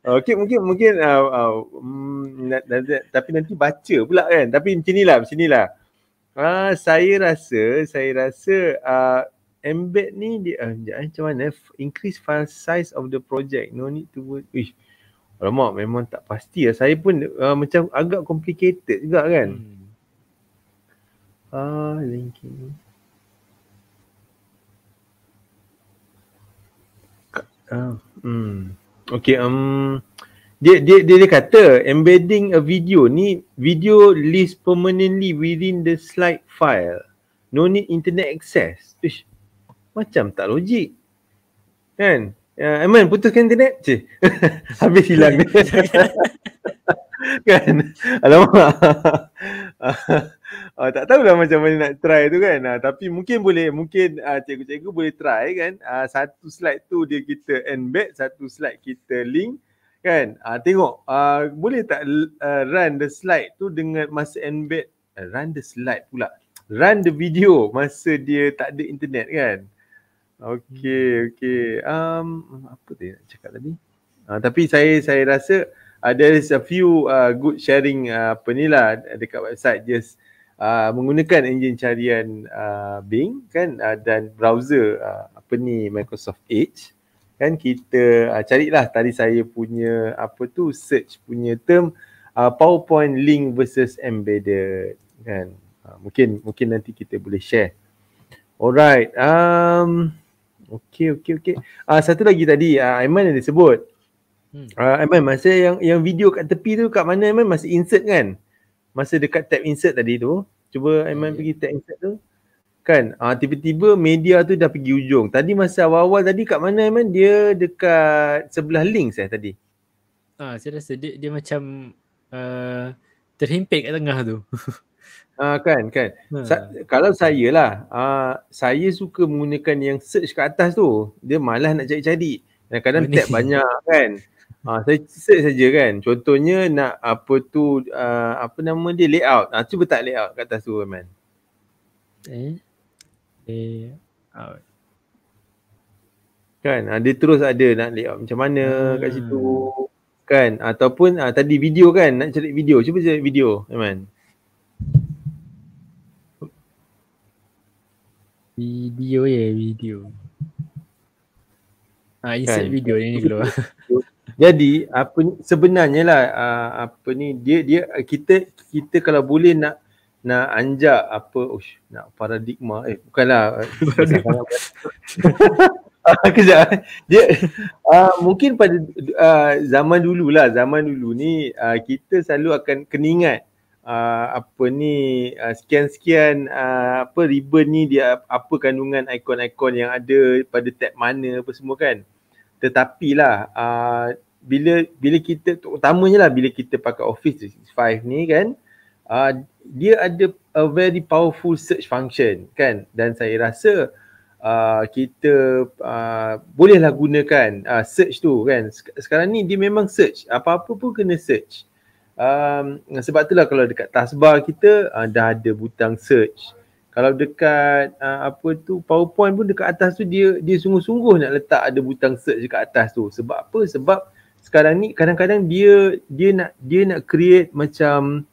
Speaker 2: okay, mungkin, mungkin uh, uh, mm, nanti, tapi nanti baca pula kan? Tapi macam ni lah, macam ni lah. Uh, saya rasa, saya rasa uh, embed ni dia, uh, macam mana? Increase file size of the project. No need to, wish. Uh, Alamak memang tak pasti lah. Saya pun uh, macam agak complicated juga kan. Hmm. Ah linking. Ah, hmm. Okay. Um, dia, dia, dia, dia kata embedding a video ni video list permanently within the slide file. No need internet access. Ish. Macam tak logik. Kan? uh, Aiman putuskan internet Cik Habis hilang Kan Alamak uh, Tak tahulah macam mana nak try tu kan uh, Tapi mungkin boleh Mungkin uh, cikgu-cikgu boleh try kan uh, Satu slide tu dia kita embed Satu slide kita link Kan uh, Tengok uh, Boleh tak uh, run the slide tu Dengan masa embed uh, Run the slide pula Run the video Masa dia tak ada internet kan Okey, hmm. okey. Um, apa dia nak cakap tadi? Uh, tapi saya saya rasa uh, is a few uh, good sharing uh, apa ni lah dekat website just uh, menggunakan enjin carian uh, Bing kan uh, dan browser uh, apa ni Microsoft Edge kan kita uh, carilah tadi saya punya apa tu search punya term uh, PowerPoint link versus embedded kan uh, mungkin mungkin nanti kita boleh share Alright um Okey okey okey. Ah uh, satu lagi tadi uh, Aiman yang disebut. Hmm. Ah hmm. uh, Aiman masa yang yang video kat tepi tu kat mana Aiman masa insert kan? Masa dekat tab insert tadi tu, cuba Aiman hmm. pergi tab insert tu. Kan? Ah uh, tiba-tiba media tu dah pergi ujung. Tadi masa awal-awal tadi kat mana Aiman? Dia dekat sebelah link saya eh, tadi.
Speaker 1: Ah saya rasa dia, dia macam uh, terhimpit kat tengah tu.
Speaker 2: uh, kan kan. Hmm. Sa- kalau saya lah, uh, saya suka menggunakan yang search kat atas tu. Dia malas nak cari-cari. Kadang-kadang Ini. tab banyak kan. Ah saya search saja kan. Contohnya nak apa tu uh, apa nama dia layout. Ah cuba tak layout kat atas tu man.
Speaker 1: Eh. Eh.
Speaker 2: Kan uh, dia terus ada nak layout macam mana hmm. kat situ kan ataupun uh, tadi video kan nak cari video cuba cari video Aman. Eh,
Speaker 1: Video ya yeah, video.
Speaker 2: Ha, ah, insert kan. video ni dulu. Jadi apa sebenarnya lah ah, apa ni dia dia kita kita kalau boleh nak nak anjak apa ush, nak paradigma eh bukanlah eh, kerja eh. dia uh, mungkin pada uh, zaman dululah zaman dulu ni uh, kita selalu akan keningat uh, apa ni uh, sekian-sekian uh, apa ribbon ni dia apa kandungan ikon-ikon yang ada pada tab mana apa semua kan tetapi lah uh, bila bila kita terutamanya lah bila kita pakai Office 365 ni kan uh, dia ada a very powerful search function kan dan saya rasa Uh, kita uh, bolehlah gunakan uh, search tu kan sekarang ni dia memang search apa-apa pun kena search uh, um, sebab itulah kalau dekat taskbar kita uh, dah ada butang search kalau dekat uh, apa tu powerpoint pun dekat atas tu dia dia sungguh-sungguh nak letak ada butang search dekat atas tu sebab apa sebab sekarang ni kadang-kadang dia dia nak dia nak create macam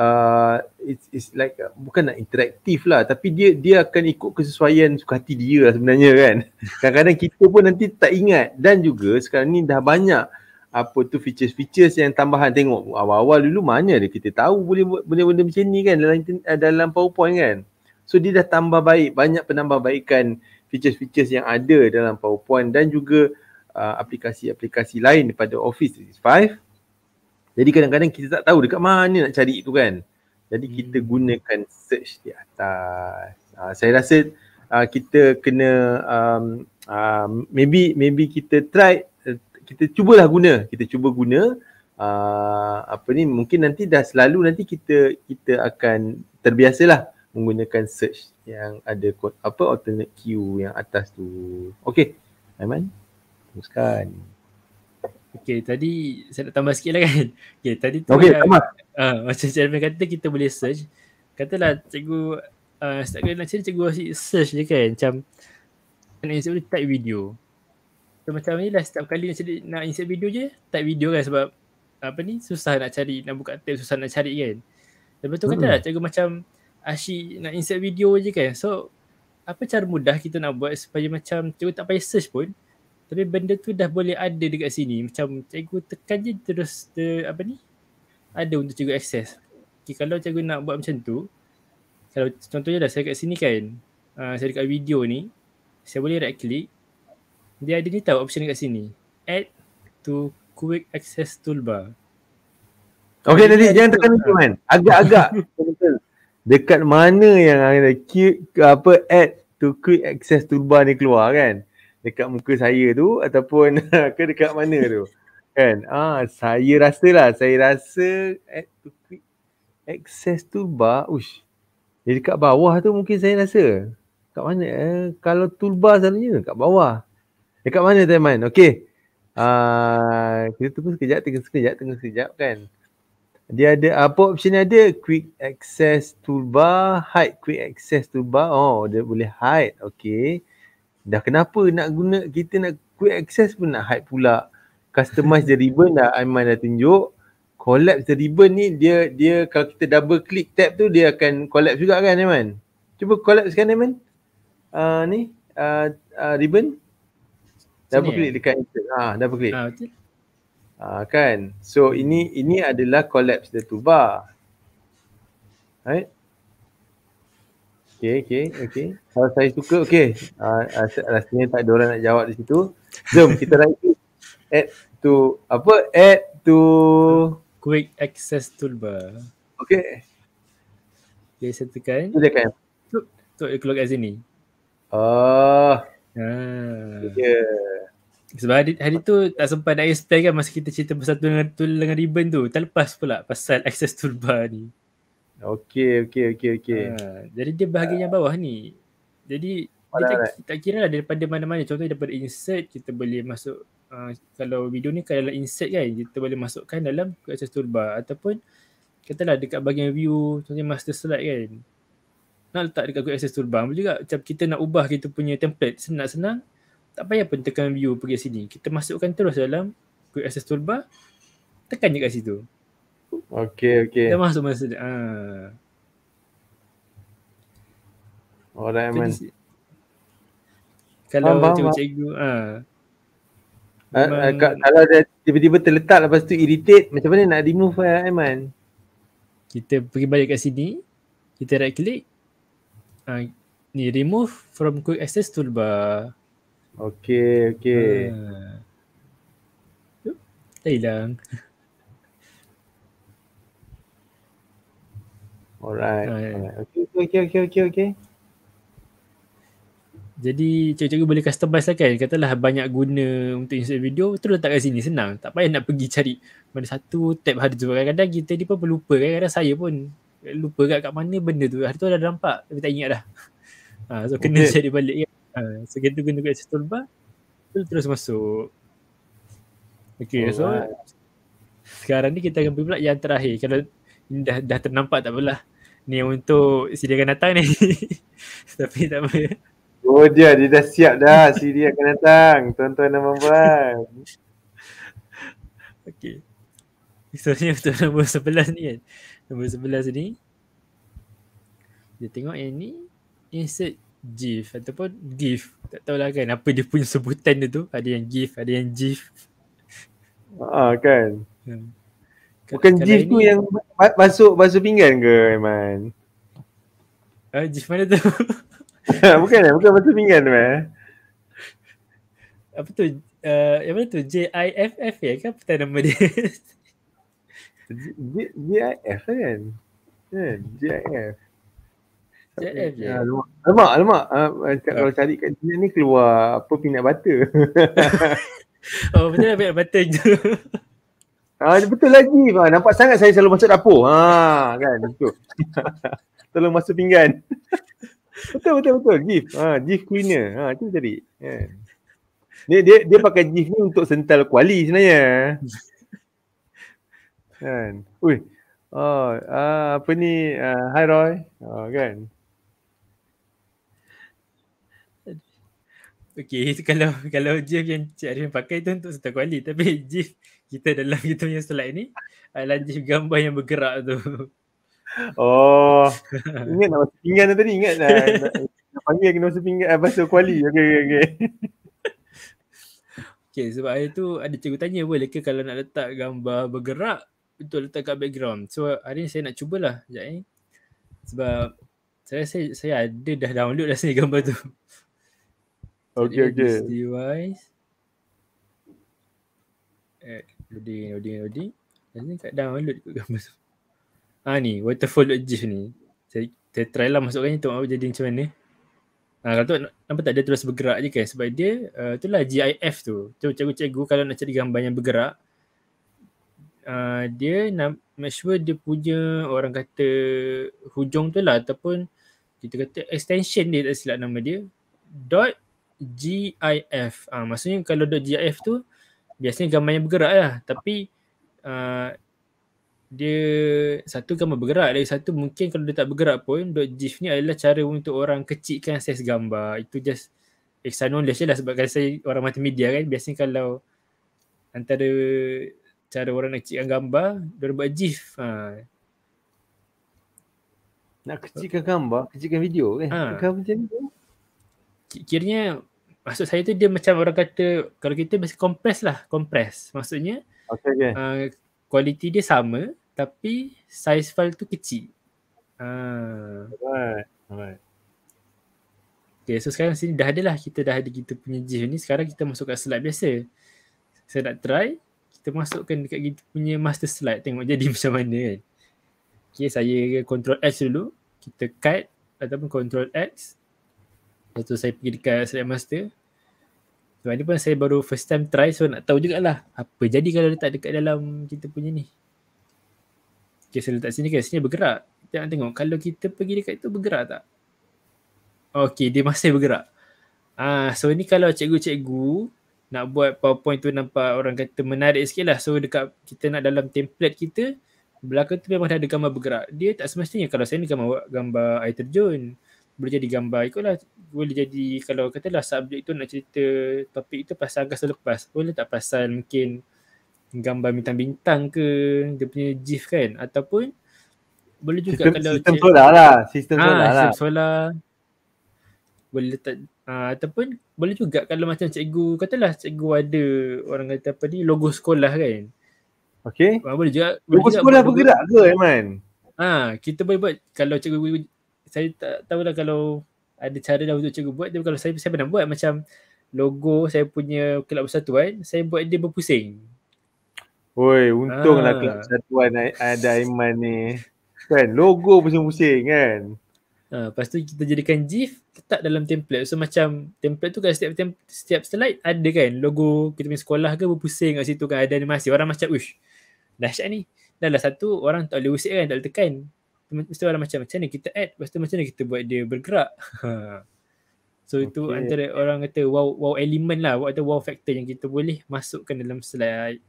Speaker 2: uh, it's, it's like uh, bukan nak interaktif lah tapi dia dia akan ikut kesesuaian suka hati dia lah sebenarnya kan kadang-kadang kita pun nanti tak ingat dan juga sekarang ni dah banyak apa tu features-features yang tambahan tengok awal-awal dulu mana dia kita tahu boleh buat benda-benda macam ni kan dalam eh, dalam PowerPoint kan so dia dah tambah baik banyak penambahbaikan features-features yang ada dalam PowerPoint dan juga uh, aplikasi-aplikasi lain daripada Office 365 jadi kadang-kadang kita tak tahu dekat mana nak cari itu kan jadi kita hmm. gunakan search di atas uh, saya rasa uh, kita kena um, um, maybe maybe kita try kita cubalah guna kita cuba guna uh, apa ni mungkin nanti dah selalu nanti kita kita akan terbiasalah menggunakan search yang ada code apa alternate queue yang atas tu okey
Speaker 1: aiman teruskan Okey, tadi saya nak tambah sikit lah kan. Okay, tadi tu okay, kan, uh, macam Cik kata kita boleh search. Katalah cikgu, uh, setiap kali nak cari cikgu search je kan. Macam, kan boleh type video. So macam ni lah setiap kali nak insert video je Type video kan sebab apa ni susah nak cari nak buka tab susah nak cari kan Lepas tu hmm. kata lah cikgu macam asyik nak insert video je kan So apa cara mudah kita nak buat supaya macam cikgu tak payah search pun Tapi benda tu dah boleh ada dekat sini macam cikgu tekan je terus the, apa ni Ada untuk cikgu access okay, Kalau cikgu nak buat macam tu Kalau contohnya dah saya kat sini kan uh, Saya dekat video ni saya boleh right click dia ada ni tau option dekat sini add to quick access toolbar Okay jadi jangan tekan itu kan
Speaker 2: agak-agak dekat mana yang ada cute apa add to quick access toolbar ni keluar kan dekat muka saya tu ataupun ke dekat mana tu kan ah saya rasa lah saya rasa add to quick access toolbar ush dia dekat bawah tu mungkin saya rasa kat mana eh kalau toolbar selalunya kat bawah Dekat mana Teman? Okay. Uh, ah, kita tunggu sekejap, tunggu sekejap, tunggu sekejap kan. Dia ada ah, apa option dia ada? Quick access toolbar, hide quick access toolbar. Oh, dia boleh hide. Okay. Dah kenapa nak guna, kita nak quick access pun nak hide pula. Customize the ribbon dah Aiman dah tunjuk. Collapse the ribbon ni dia dia kalau kita double click tab tu dia akan collapse juga kan Aiman? Cuba collapse kan Aiman? Uh, ni uh, uh, ribbon double click eh? dekat insert ha double click ha betul ah ha, kan so hmm. ini ini adalah collapse the toolbar right Okay, okay, okay. Kalau saya suka, okay. Uh, rasanya tak ada orang nak jawab di situ.
Speaker 1: Zoom, kita right click. Add to, apa? Add to... Quick access toolbar. Okay. Okay, saya tekan. Tu dia kan? Tu, tu dia keluar kat sini. Oh. Uh, Yeah. Ya. Sebab hari, hari tu tak sempat nak explain kan masa kita cerita pasal tulang, tulang ribbon tu. Terlepas pula pasal access turba ni. Okay, okay, okay, okay. Uh, ah, jadi dia bahagian uh. yang bawah ni. Jadi kita tak, tak kira lah daripada mana-mana. Contoh daripada insert kita boleh masuk uh, kalau video ni kalau insert kan kita boleh masukkan dalam access toolbar ataupun katalah dekat bahagian view contohnya master slide kan nak letak dekat Google Access Toolbar boleh juga macam kita nak ubah kita punya template senang-senang tak payah pun tekan view pergi sini kita masukkan terus dalam Google Access Toolbar tekan je kat situ Okay, okay. Kita masuk masa dia. Alright, man. Kalau macam cikgu,
Speaker 2: kalau dia tiba-tiba terletak lepas tu irritate, macam mana nak
Speaker 1: remove eh, Aiman? Kita pergi balik kat sini, kita right click, Ah, ni remove from quick access toolbar. Okay, okay. Uh, ah. yup, hilang. Alright. Ah, ya, ya. Alright. Okay, okay, okay, okay, okay. Jadi cikgu-cikgu boleh customize lah kan. Katalah banyak guna untuk insert video, tu letak kat sini. Senang. Tak payah nak pergi cari mana satu tab hard Kadang-kadang kita ni pun berlupa kan. Kadang-kadang saya pun lupa kat kat mana benda tu hari tu ada nampak tapi tak ingat dah ha, so okay. kena cari balik ya. ha, so kena tu kena kat situ lebar terus, terus masuk okay oh, so wow. sekarang ni kita akan pergi pula yang terakhir kalau dah, dah ternampak tak apalah ni yang untuk sedia akan datang ni tapi tak apa
Speaker 2: oh dia dia dah siap dah sedia akan datang tuan-tuan dan puan-puan okay
Speaker 1: So ni untuk nombor 11 ni kan Nombor sebelah sini Kita tengok yang ni Insert GIF ataupun GIF Tak tahulah kan apa dia punya sebutan dia tu Ada yang GIF, ada yang GIF
Speaker 2: Haa uh, kan hmm.
Speaker 1: Bukan GIF tu yang
Speaker 2: masuk masuk pinggan ke Aiman?
Speaker 1: Uh, GIF mana tu?
Speaker 2: bukan ya, bukan masuk pinggan tu eh
Speaker 1: Apa tu? Uh, yang mana tu? J-I-F-F ya kan? Apa nama dia?
Speaker 2: JF kan? Kan? JF, GIF je. Alamak, alamak. alamak. kalau cari kat sini ni keluar apa peanut butter.
Speaker 1: oh, betul lah peanut butter je.
Speaker 2: Ah betul lagi. Ha, nampak sangat saya selalu masuk dapur. Ha kan betul. selalu masuk pinggan. betul betul betul. Gif. Ha ah, gif cleaner. Ha ah, tu tadi. Kan. Dia dia dia pakai gif ni untuk sental kuali sebenarnya kan. Ui. Oh, uh, apa ni? Uh, hi Roy. Oh, kan.
Speaker 1: Okay, kalau kalau Jeff yang Cik Arif pakai tu untuk setiap kuali. Tapi Jeff, kita dalam kita punya slide ni, adalah Jeff gambar yang bergerak tu.
Speaker 2: Oh, ingat nama, masuk pinggan tadi, ingat lah. nak panggil kena masuk pinggan, eh, masuk kuali. Okay, okay, okay.
Speaker 1: okay, sebab hari tu ada cikgu tanya, boleh ke kalau nak letak gambar bergerak, betul letak kat background. So hari ni saya nak cubalah sekejap ni. Eh. Sebab saya rasa saya ada dah download dah sini gambar tu. Okay, okay. device. Eh, loading, loading, loading. Dan ni kat download kat gambar tu. Ha ni, waterfall look gif ni. Saya, saya try lah masukkan ni tengok jadi macam mana. Ha, kalau tu nampak tak dia terus bergerak je kan sebab dia uh, lah GIF tu. Cikgu-cikgu kalau nak cari gambar yang bergerak, Ah, dia nak make sure dia punya orang kata hujung tu lah ataupun kita kata extension dia tak silap nama dia dot gif uh, ah, maksudnya kalau dot gif tu biasanya gambarnya bergerak lah tapi uh, dia satu gambar bergerak lagi satu mungkin kalau dia tak bergerak pun dot gif ni adalah cara untuk orang kecilkan size gambar itu just extra knowledge lah sebab kalau saya orang multimedia kan biasanya kalau antara cara orang nak kecilkan gambar dia buat gif ha. nak kecilkan gambar kecilkan video eh ha. macam tu kiranya maksud saya tu dia macam orang kata kalau kita mesti compress lah compress maksudnya okey okay. uh, ha, kualiti dia sama tapi size file tu kecil ha. Alright. Okay, so sekarang sini dah ada lah kita dah ada kita punya gif ni. Sekarang kita masuk kat slide biasa. Saya nak try kita masukkan dekat kita punya master slide tengok jadi macam mana kan. Okay saya control X dulu. Kita cut ataupun control X. Lepas tu saya pergi dekat slide master. Sebab ni pun saya baru first time try so nak tahu jugalah apa jadi kalau letak dekat dalam kita punya ni. Okay saya letak sini kan. Sini bergerak. Kita tengok kalau kita pergi dekat itu bergerak tak? Okay dia masih bergerak. Ah, uh, so ni kalau cikgu-cikgu nak buat powerpoint tu nampak orang kata menarik sikit lah so dekat kita nak dalam template kita belakang tu memang ada gambar bergerak dia tak semestinya kalau saya ni gambar, gambar air terjun boleh jadi gambar ikut lah boleh jadi kalau katalah subjek tu nak cerita topik tu pasal agak selepas boleh tak pasal mungkin gambar bintang-bintang ke dia punya gif kan ataupun boleh juga sistem, kalau sistem lah, ah, solar lah sistem solar ah, lah boleh letak Ah, ataupun boleh juga kalau macam cikgu katalah cikgu ada orang kata apa ni logo sekolah kan. Okey. Ah, boleh juga logo boleh sekolah bergerak ke Aiman? Ha, kita boleh buat kalau cikgu saya tak tahu lah kalau ada cara dah untuk cikgu buat tapi kalau saya saya pernah buat macam logo saya punya kelab persatuan saya buat dia berpusing.
Speaker 2: Oi, untunglah ha. kelab persatuan ada
Speaker 1: Aiman ni. Kan logo pusing-pusing kan. Ah, lepas tu kita jadikan GIF letak dalam template. So macam template tu kan setiap setiap slide ada kan logo kita punya sekolah ke berpusing kat situ kan ada animasi. Orang macam ush. Dahsyat ni. Dah lah satu orang tak boleh usik kan, tak boleh tekan. Mesti orang macam macam ni kita add, lepas tu macam ni kita buat dia bergerak. so okay. itu antara orang kata wow wow element lah, atau wow factor yang kita boleh masukkan dalam slide.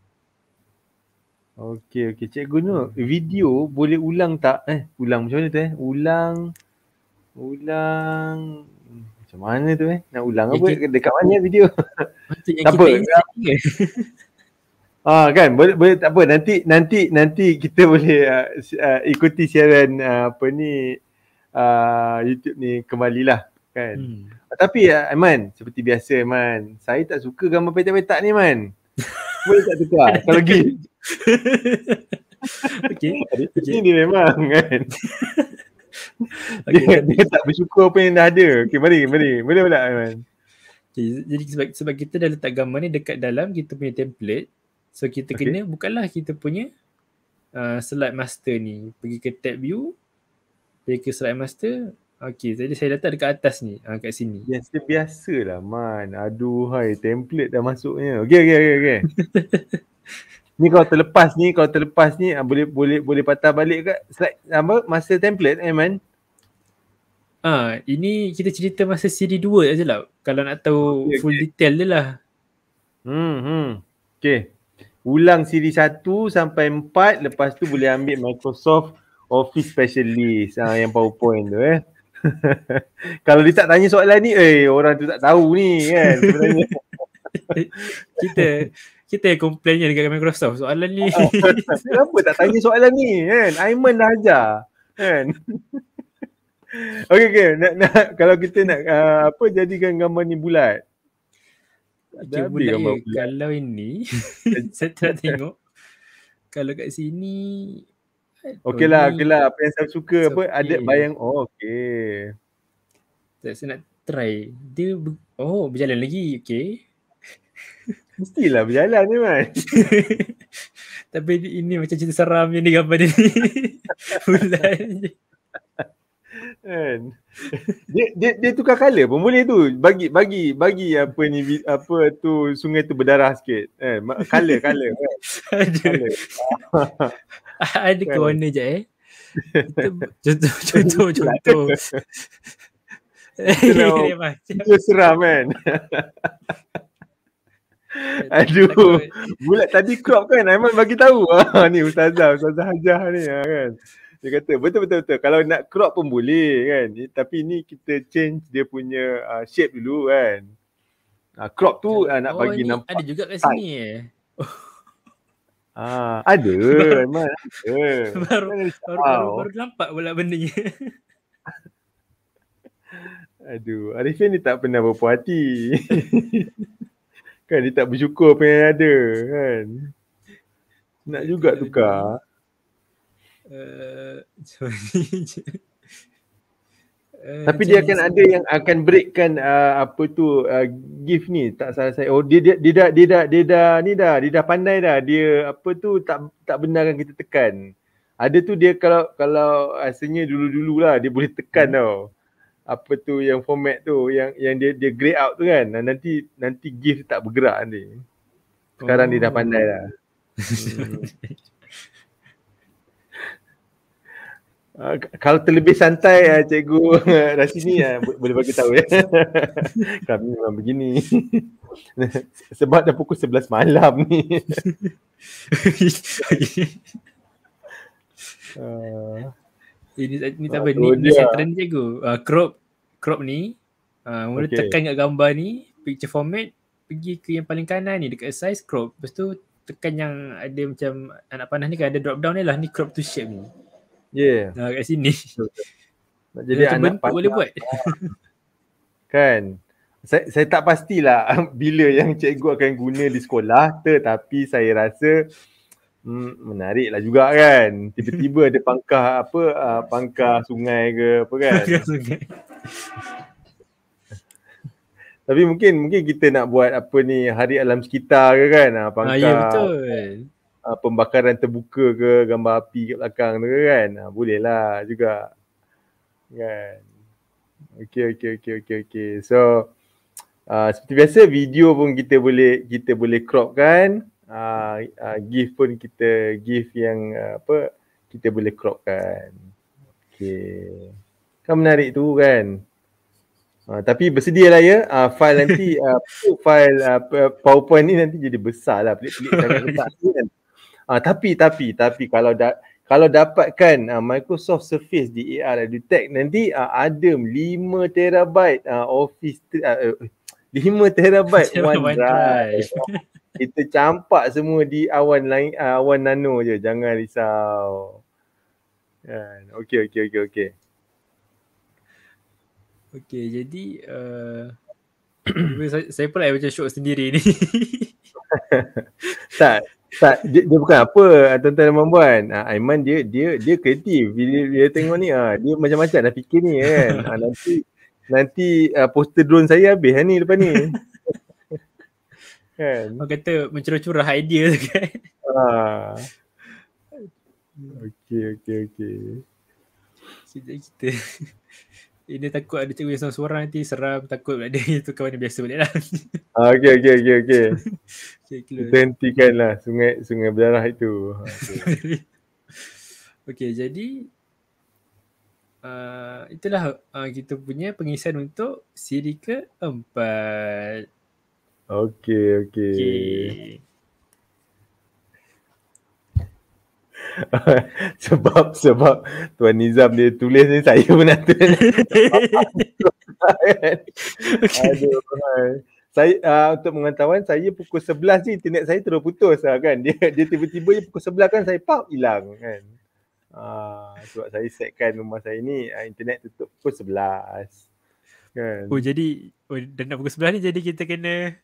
Speaker 1: Okay, okay. Cikgu
Speaker 2: Nur, hmm. video boleh ulang tak? Eh, ulang macam mana tu eh? Ulang Ulang macam mana tu eh? Nak ulang apa? Dekat, dekat mana video? tak apa. Kan? Ah kan boleh boleh tak apa nanti nanti nanti kita boleh uh, uh, ikuti siaran uh, apa ni uh, YouTube ni kembalilah kan. Hmm. Tapi uh, Aiman seperti biasa Aiman saya tak suka gambar petak-petak ni Aiman. boleh tak tukar kalau gini. okay. okay. memang kan. okay, dia, dia, tak bersyukur apa yang dah ada. Okay, mari, mari.
Speaker 1: Boleh tak, Aiman? Okay, jadi sebab, sebab kita dah letak gambar ni dekat dalam kita punya template. So, kita okay. kena bukalah kita punya uh, slide master ni. Pergi ke tab view. Pergi ke slide master. Okay, jadi saya letak dekat atas ni. Uh, kat sini.
Speaker 2: Biasa, biasalah, Man. Aduh, hai. Template dah masuknya. Okay, okay, okay. okay. ni kalau terlepas ni kalau terlepas ni ah, boleh boleh boleh patah balik ke slide apa masa template eh man
Speaker 1: ah ini kita cerita masa siri 2 aje lah kalau nak tahu okay, full okay. detail dia lah hmm hmm okey ulang siri 1 sampai 4 lepas tu
Speaker 2: boleh ambil Microsoft Office Specialist ah yang PowerPoint tu eh kalau dia tak tanya soalan ni eh orang tu tak tahu ni kan
Speaker 1: kita kita yang complainnya dekat Microsoft soalan ni. Oh, kenapa tak tanya
Speaker 2: soalan ni kan? Aiman dah ajar kan? okay, okay. Nak, nak, kalau kita nak uh, apa jadikan gambar ni bulat? Okay, bulat, ya, bulat.
Speaker 1: Kalau ini, saya tak tengok. Kalau kat sini, Okey lah, okey lah. Apa yang saya suka apa, ada bayang. Oh, okey. Saya nak try. Dia, oh, berjalan lagi. Okey. Mestilah berjalan ni man. Tapi ini, ini macam cerita seram yang digambar ni. Bulan kan.
Speaker 2: Dia dia dia tukar color pun boleh tu. Bagi bagi bagi apa ni apa tu sungai tu berdarah sikit. Eh color color kan. kan?
Speaker 1: Ada. Ada ke kan? warna je eh. Contoh contoh contoh. Dia seram kan.
Speaker 2: Aduh. Bulat tadi crop kan Aiman bagi tahu. Ah ni ustazah, ustazah Hajah ni ah kan. Dia kata betul betul betul. Kalau nak crop pun boleh kan. Tapi ni kita change dia punya uh, shape dulu kan. Uh, crop tu uh, nak oh, bagi ni nampak. Ada juga kat sini eh. Ah, ada Aiman. baru, baru, baru, baru, baru
Speaker 1: nampak pula benda ni.
Speaker 2: Aduh, Arifin ni tak pernah berpuas hati. Kan dia tak bersyukur apa yang ada kan. Nak juga tukar. Uh, Uh, Tapi dia akan ada yang akan breakkan uh, apa tu uh, gift ni tak salah saya. Oh dia dia dia dah dia dah, dia dah ni dah dia dah pandai dah dia apa tu tak tak benarkan kita tekan. Ada tu dia kalau kalau asalnya dulu-dululah dia boleh tekan hmm. tau apa tu yang format tu yang yang dia dia grey out tu kan nanti nanti gif tak bergerak nanti sekarang oh. dia dah oh. pandai lah. uh, kalau terlebih santai uh, cikgu dah sini uh, ah, boleh bagi tahu ya kami memang begini sebab dah pukul 11 malam ni
Speaker 1: uh. Ini eh, ni, ni tak ah, apa ni, ni saya trend cikgu. Uh, crop crop ni uh, mula okay. tekan kat gambar ni picture format pergi ke yang paling kanan ni dekat size crop. Lepas tu tekan yang ada macam anak panah ni kan ada drop down ni lah ni crop to shape ni. Yeah. Uh, kat sini. Nak jadi Lepas anak panah. Boleh buat.
Speaker 2: kan. Saya, saya tak pastilah bila yang cikgu akan guna di sekolah tetapi saya rasa Hmm, menarik lah juga kan. Tiba-tiba ada pangkah apa, uh, pangkah sungai ke apa kan. Tapi mungkin mungkin kita nak buat apa ni hari alam sekitar ke kan. Uh, pangkah ah, ya betul. Uh, pembakaran terbuka ke gambar api kat belakang tu kan. Uh, boleh lah juga. Kan. Okay, okay, okay, okay, okay. So uh, seperti biasa video pun kita boleh kita boleh crop kan uh, uh, gift pun kita gift yang uh, apa kita boleh crop kan, okay? Kan menarik tu kan. Uh, tapi lah ya uh, file nanti uh, file uh, PowerPoint ni nanti jadi besarlah pelik-pelik sangat besar kan. Uh, tapi tapi tapi kalau dah kalau dapatkan uh, Microsoft Surface di AR dan Detect nanti uh, ada 5 terabyte uh, Office uh, 5 eh, terabyte OneDrive kita campak semua di awan lain ah, awan nano je jangan risau kan okey okey okey okey
Speaker 1: okey jadi uh, saya, saya pula macam shock sendiri ni
Speaker 2: tak tak dia, dia bukan apa ah, tuan-tuan dan puan uh, ah, Aiman dia dia dia kreatif bila dia tengok ni uh, dia macam-macam dah fikir ni kan uh, nanti nanti uh, poster drone saya habis kan, ni lepas ni
Speaker 1: kan orang kata mencurah-curah idea tu kan ha ah.
Speaker 2: okay, okay. okey
Speaker 1: sejak kita eh, ini takut ada cikgu yang suara nanti seram takut ada yang kawan mana biasa balik lah okay,
Speaker 2: ah, okay. okey okey okey kita hentikanlah sungai sungai berdarah itu ah, okey
Speaker 1: okay, jadi Uh, itulah uh, kita punya pengisian untuk siri keempat.
Speaker 2: Okey, okey. Okay. sebab sebab Tuan Nizam dia tulis ni saya pun nak tulis. okay. saya uh, untuk pengetahuan saya pukul 11 je internet saya terus putus lah kan. Dia dia tiba-tiba je pukul 11 kan saya pop hilang kan. Ah, sebab saya setkan rumah saya ni uh, internet tutup pukul 11.
Speaker 1: Kan. Oh jadi oh, dan nak pukul 11 ni jadi kita kena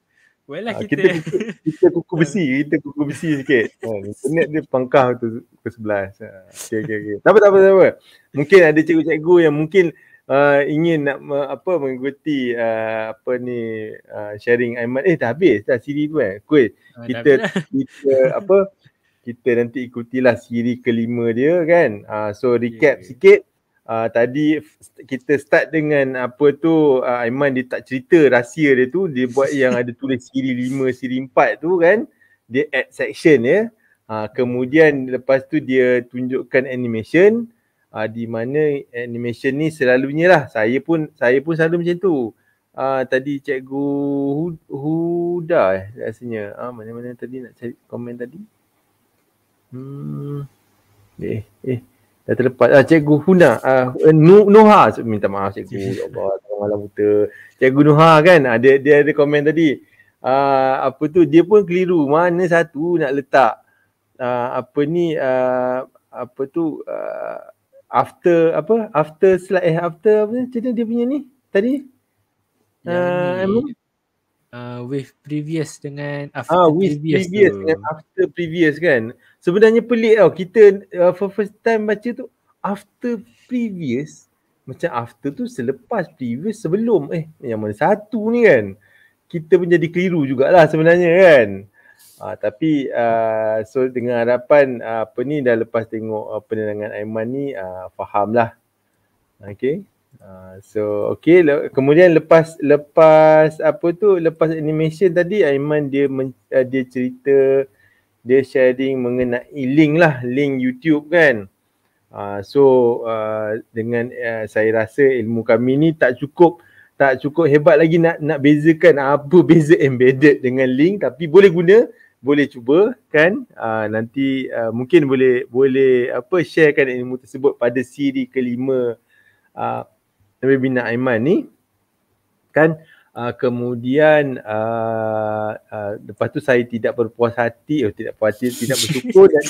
Speaker 1: Well, ah, kita... kita
Speaker 2: kita kuku besi, kita kuku besi sikit. Ha, internet dia pangkah tu ke sebelas. Ha, okay, okay. okey. Tak apa tak apa tak apa. Mungkin ada cikgu-cikgu yang mungkin uh, ingin nak me, apa mengikuti uh, apa ni uh, sharing Aiman. Eh dah habis dah siri tu eh. Kuih, uh, kita kita apa kita nanti ikutilah siri kelima dia kan. Uh, so recap okay, okay. sikit uh, tadi kita start dengan apa tu uh, Aiman dia tak cerita rahsia dia tu dia buat yang ada tulis siri lima siri empat tu kan dia add section ya uh, kemudian lepas tu dia tunjukkan animation uh, di mana animation ni selalunya lah saya pun saya pun selalu macam tu uh, tadi cikgu Huda eh rasanya uh, mana-mana tadi nak cari komen tadi
Speaker 1: hmm
Speaker 2: eh eh dah terlepas. Ah, Cikgu Huna, ah, uh, eh, Noha, minta maaf Cikgu. Ya Allah, tak malam buta. Cikgu Noha kan, ah, dia, dia ada komen tadi. Ah, apa tu, dia pun keliru. Mana satu nak letak ah, apa ni, ah, apa tu, ah, after apa, after slide, eh, after apa ni, macam dia punya ni tadi? Ah, ni, uh, ah, with previous dengan after ah, previous, previous dengan after previous kan sebenarnya pelik tau kita uh, for first time baca tu after previous macam after tu selepas previous sebelum eh yang mana satu ni kan kita pun jadi keliru jugalah sebenarnya kan uh, tapi uh, so dengan harapan uh, apa ni dah lepas tengok uh, penerangan Aiman ni uh, lah. okay Uh, so okay le- kemudian lepas lepas apa tu lepas animation tadi Aiman dia uh, dia cerita dia sharing mengenai link lah link YouTube kan uh, so uh, dengan uh, saya rasa ilmu kami ni tak cukup tak cukup hebat lagi nak nak bezakan apa beza embedded dengan link tapi boleh guna boleh cuba kan uh, nanti uh, mungkin boleh boleh apa sharekan ilmu tersebut pada siri kelima uh, Nabi Bina Aiman ni kan uh, kemudian uh, uh, lepas tu saya tidak berpuas hati oh, tidak puas hati tidak bersyukur dan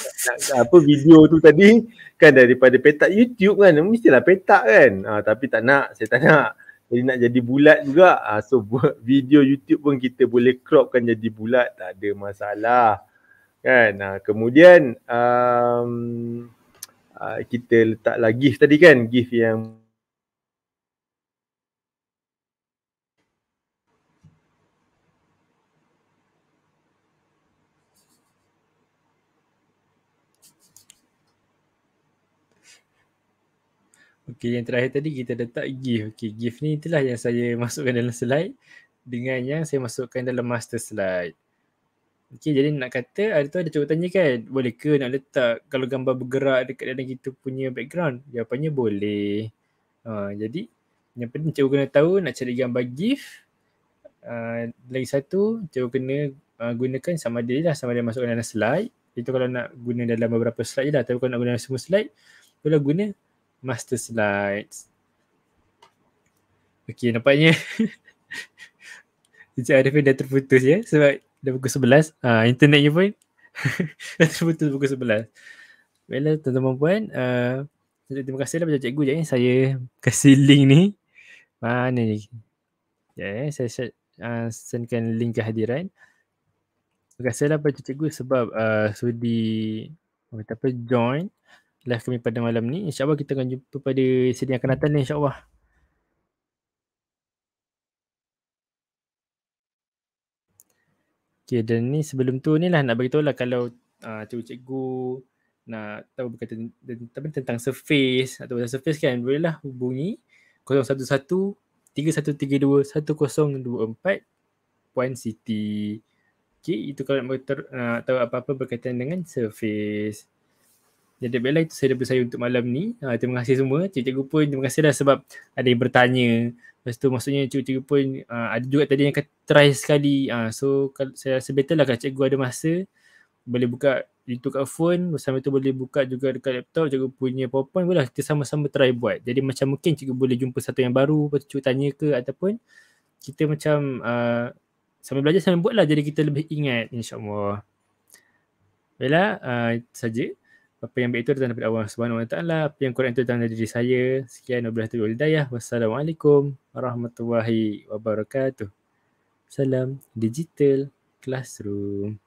Speaker 2: apa video tu tadi kan daripada petak YouTube kan mestilah petak kan uh, tapi tak nak saya tak nak jadi nak jadi bulat juga uh, so buat video YouTube pun kita boleh crop kan jadi bulat tak ada masalah kan uh, kemudian um, uh, kita letak lagi tadi kan gift yang
Speaker 1: Okay, yang terakhir tadi kita letak GIF. Okay, GIF ni itulah yang saya masukkan dalam slide dengan yang saya masukkan dalam master slide. Okay, jadi nak kata ada tu ada cuba tanya kan, boleh ke nak letak kalau gambar bergerak dekat dalam kita punya background? Jawapannya boleh. Ha, jadi, yang penting cuba kena tahu nak cari gambar GIF. Uh, ha, lagi satu, cuba kena uh, gunakan sama dia lah, sama dia masukkan dalam slide. Itu kalau nak guna dalam beberapa slide je lah, tapi kalau nak guna semua slide, boleh guna master slides. Okay, nampaknya Encik Arifin dah terputus ya sebab dah pukul 11. Uh, ah, internetnya pun dah terputus pukul sebelas. Baiklah, tuan-tuan dan puan. Uh, ah, terima kasih lah pada cikgu je. Eh. Saya kasih link ni. Mana ni? Ya, yeah, saya uh, ah, sendkan link kehadiran. Terima kasih lah pada cikgu sebab uh, sudi apa, join live kami pada malam ni. InsyaAllah kita akan jumpa pada sini akan datang ni insyaAllah. Okay dan ni sebelum tu ni lah nak beritahu lah kalau uh, ah, cikgu-cikgu nak tahu berkata tentang, tentang surface atau tentang surface kan boleh lah hubungi 011 3132 city. Okay itu kalau nak beritahu, uh, tahu apa-apa berkaitan dengan surface. Jadi Bella itu saya daripada saya untuk malam ni. Uh, terima kasih semua. Cikgu-cikgu pun terima kasih dah sebab ada yang bertanya. Lepas tu maksudnya cikgu-cikgu pun uh, ada juga tadi yang kata try sekali. Uh, so saya rasa better lah kalau cikgu ada masa boleh buka YouTube kat phone. Bersama tu boleh buka juga dekat laptop. Cikgu punya powerpoint boleh kita sama-sama try buat. Jadi macam mungkin cikgu boleh jumpa satu yang baru. Lepas tu cikgu tanya ke ataupun kita macam uh, sambil belajar sambil buat lah. Jadi kita lebih ingat insyaAllah. Bella, uh, saja apa yang baik itu datang daripada Allah Subhanahu Wa apa yang kurang itu datang dari diri saya sekian wabillahi taufiq hidayah wassalamualaikum warahmatullahi wabarakatuh salam digital classroom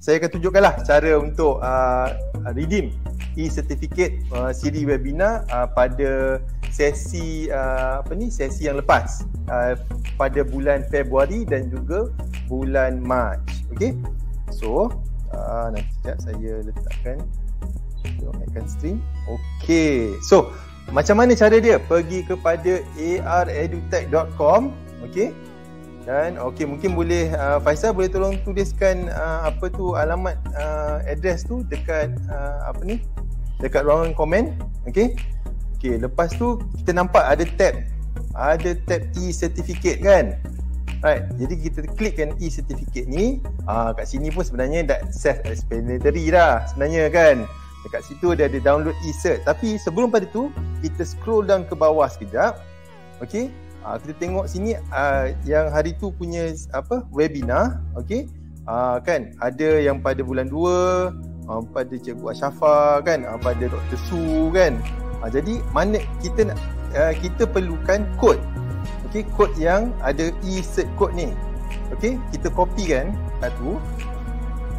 Speaker 2: saya akan tunjukkan lah cara untuk uh, redeem e-certificate uh, CD webinar uh, pada sesi uh, apa ni sesi yang lepas uh, pada bulan Februari dan juga bulan Mac. Okay, so uh, nanti sekejap saya letakkan akan stream. Okay, so macam mana cara dia? Pergi kepada aredutech.com. Okay, dan Okey, mungkin boleh uh, Faisal boleh tolong tuliskan uh, apa tu alamat uh, address tu dekat uh, apa ni? Dekat ruangan komen. Okey. Okey, lepas tu kita nampak ada tab ada tab e-certificate kan? Right. Jadi kita klikkan e-certificate ni. Ah uh, kat sini pun sebenarnya dah self explanatory dah sebenarnya kan. Dekat situ dia ada download e-cert. Tapi sebelum pada tu kita scroll down ke bawah sekejap. Okey. Uh, kita tengok sini uh, yang hari tu punya apa webinar okey uh, kan ada yang pada bulan 2 uh, pada cikgu Ashafa kan uh, pada Dr Su kan uh, jadi mana kita nak uh, kita perlukan kod okey kod yang ada e cert code ni okey kita copy kan satu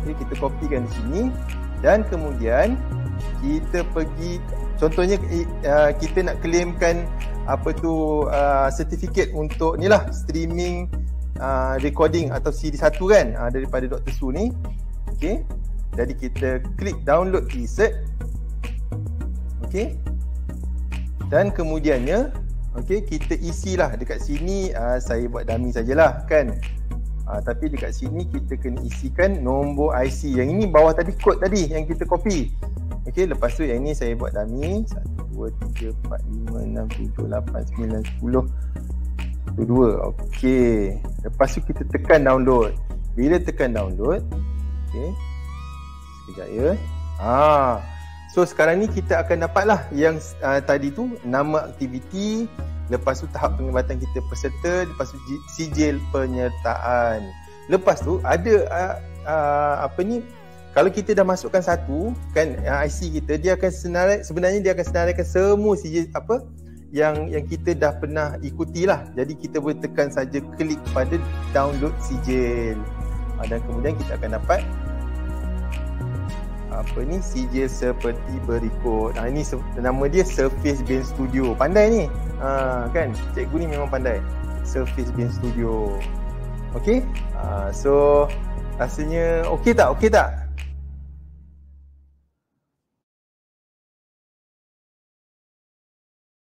Speaker 2: okay, kita copy kan di sini dan kemudian kita pergi contohnya uh, kita nak claimkan apa tu sertifikat uh, untuk ni lah streaming uh, recording atau CD satu kan uh, daripada Dr. Su ni Okay jadi kita klik download e-cert Okay dan kemudiannya Okay kita isilah dekat sini uh, saya buat dummy sajalah kan uh, tapi dekat sini kita kena isikan nombor IC yang ini bawah tadi kod tadi yang kita copy Okay lepas tu yang ini saya buat dummy 2, 3, 4, 5, 6, 7, 8, 9, 10 1, ok Lepas tu kita tekan download Bila tekan download Ok Sekejap ya Haa ah. So sekarang ni kita akan dapat lah yang uh, tadi tu Nama aktiviti Lepas tu tahap penglibatan kita peserta Lepas tu sijil penyertaan Lepas tu ada uh, uh, apa ni kalau kita dah masukkan satu kan ah, IC kita dia akan senarai sebenarnya dia akan senaraikan semua CJ apa yang yang kita dah pernah ikuti lah. jadi kita boleh tekan saja klik pada download sijil ah, dan kemudian kita akan dapat apa ni sijil seperti berikut nah ini nama dia Surface Band Studio pandai ni ha, kan cikgu ni memang pandai Surface Band Studio Okay ha, so rasanya okey tak okey tak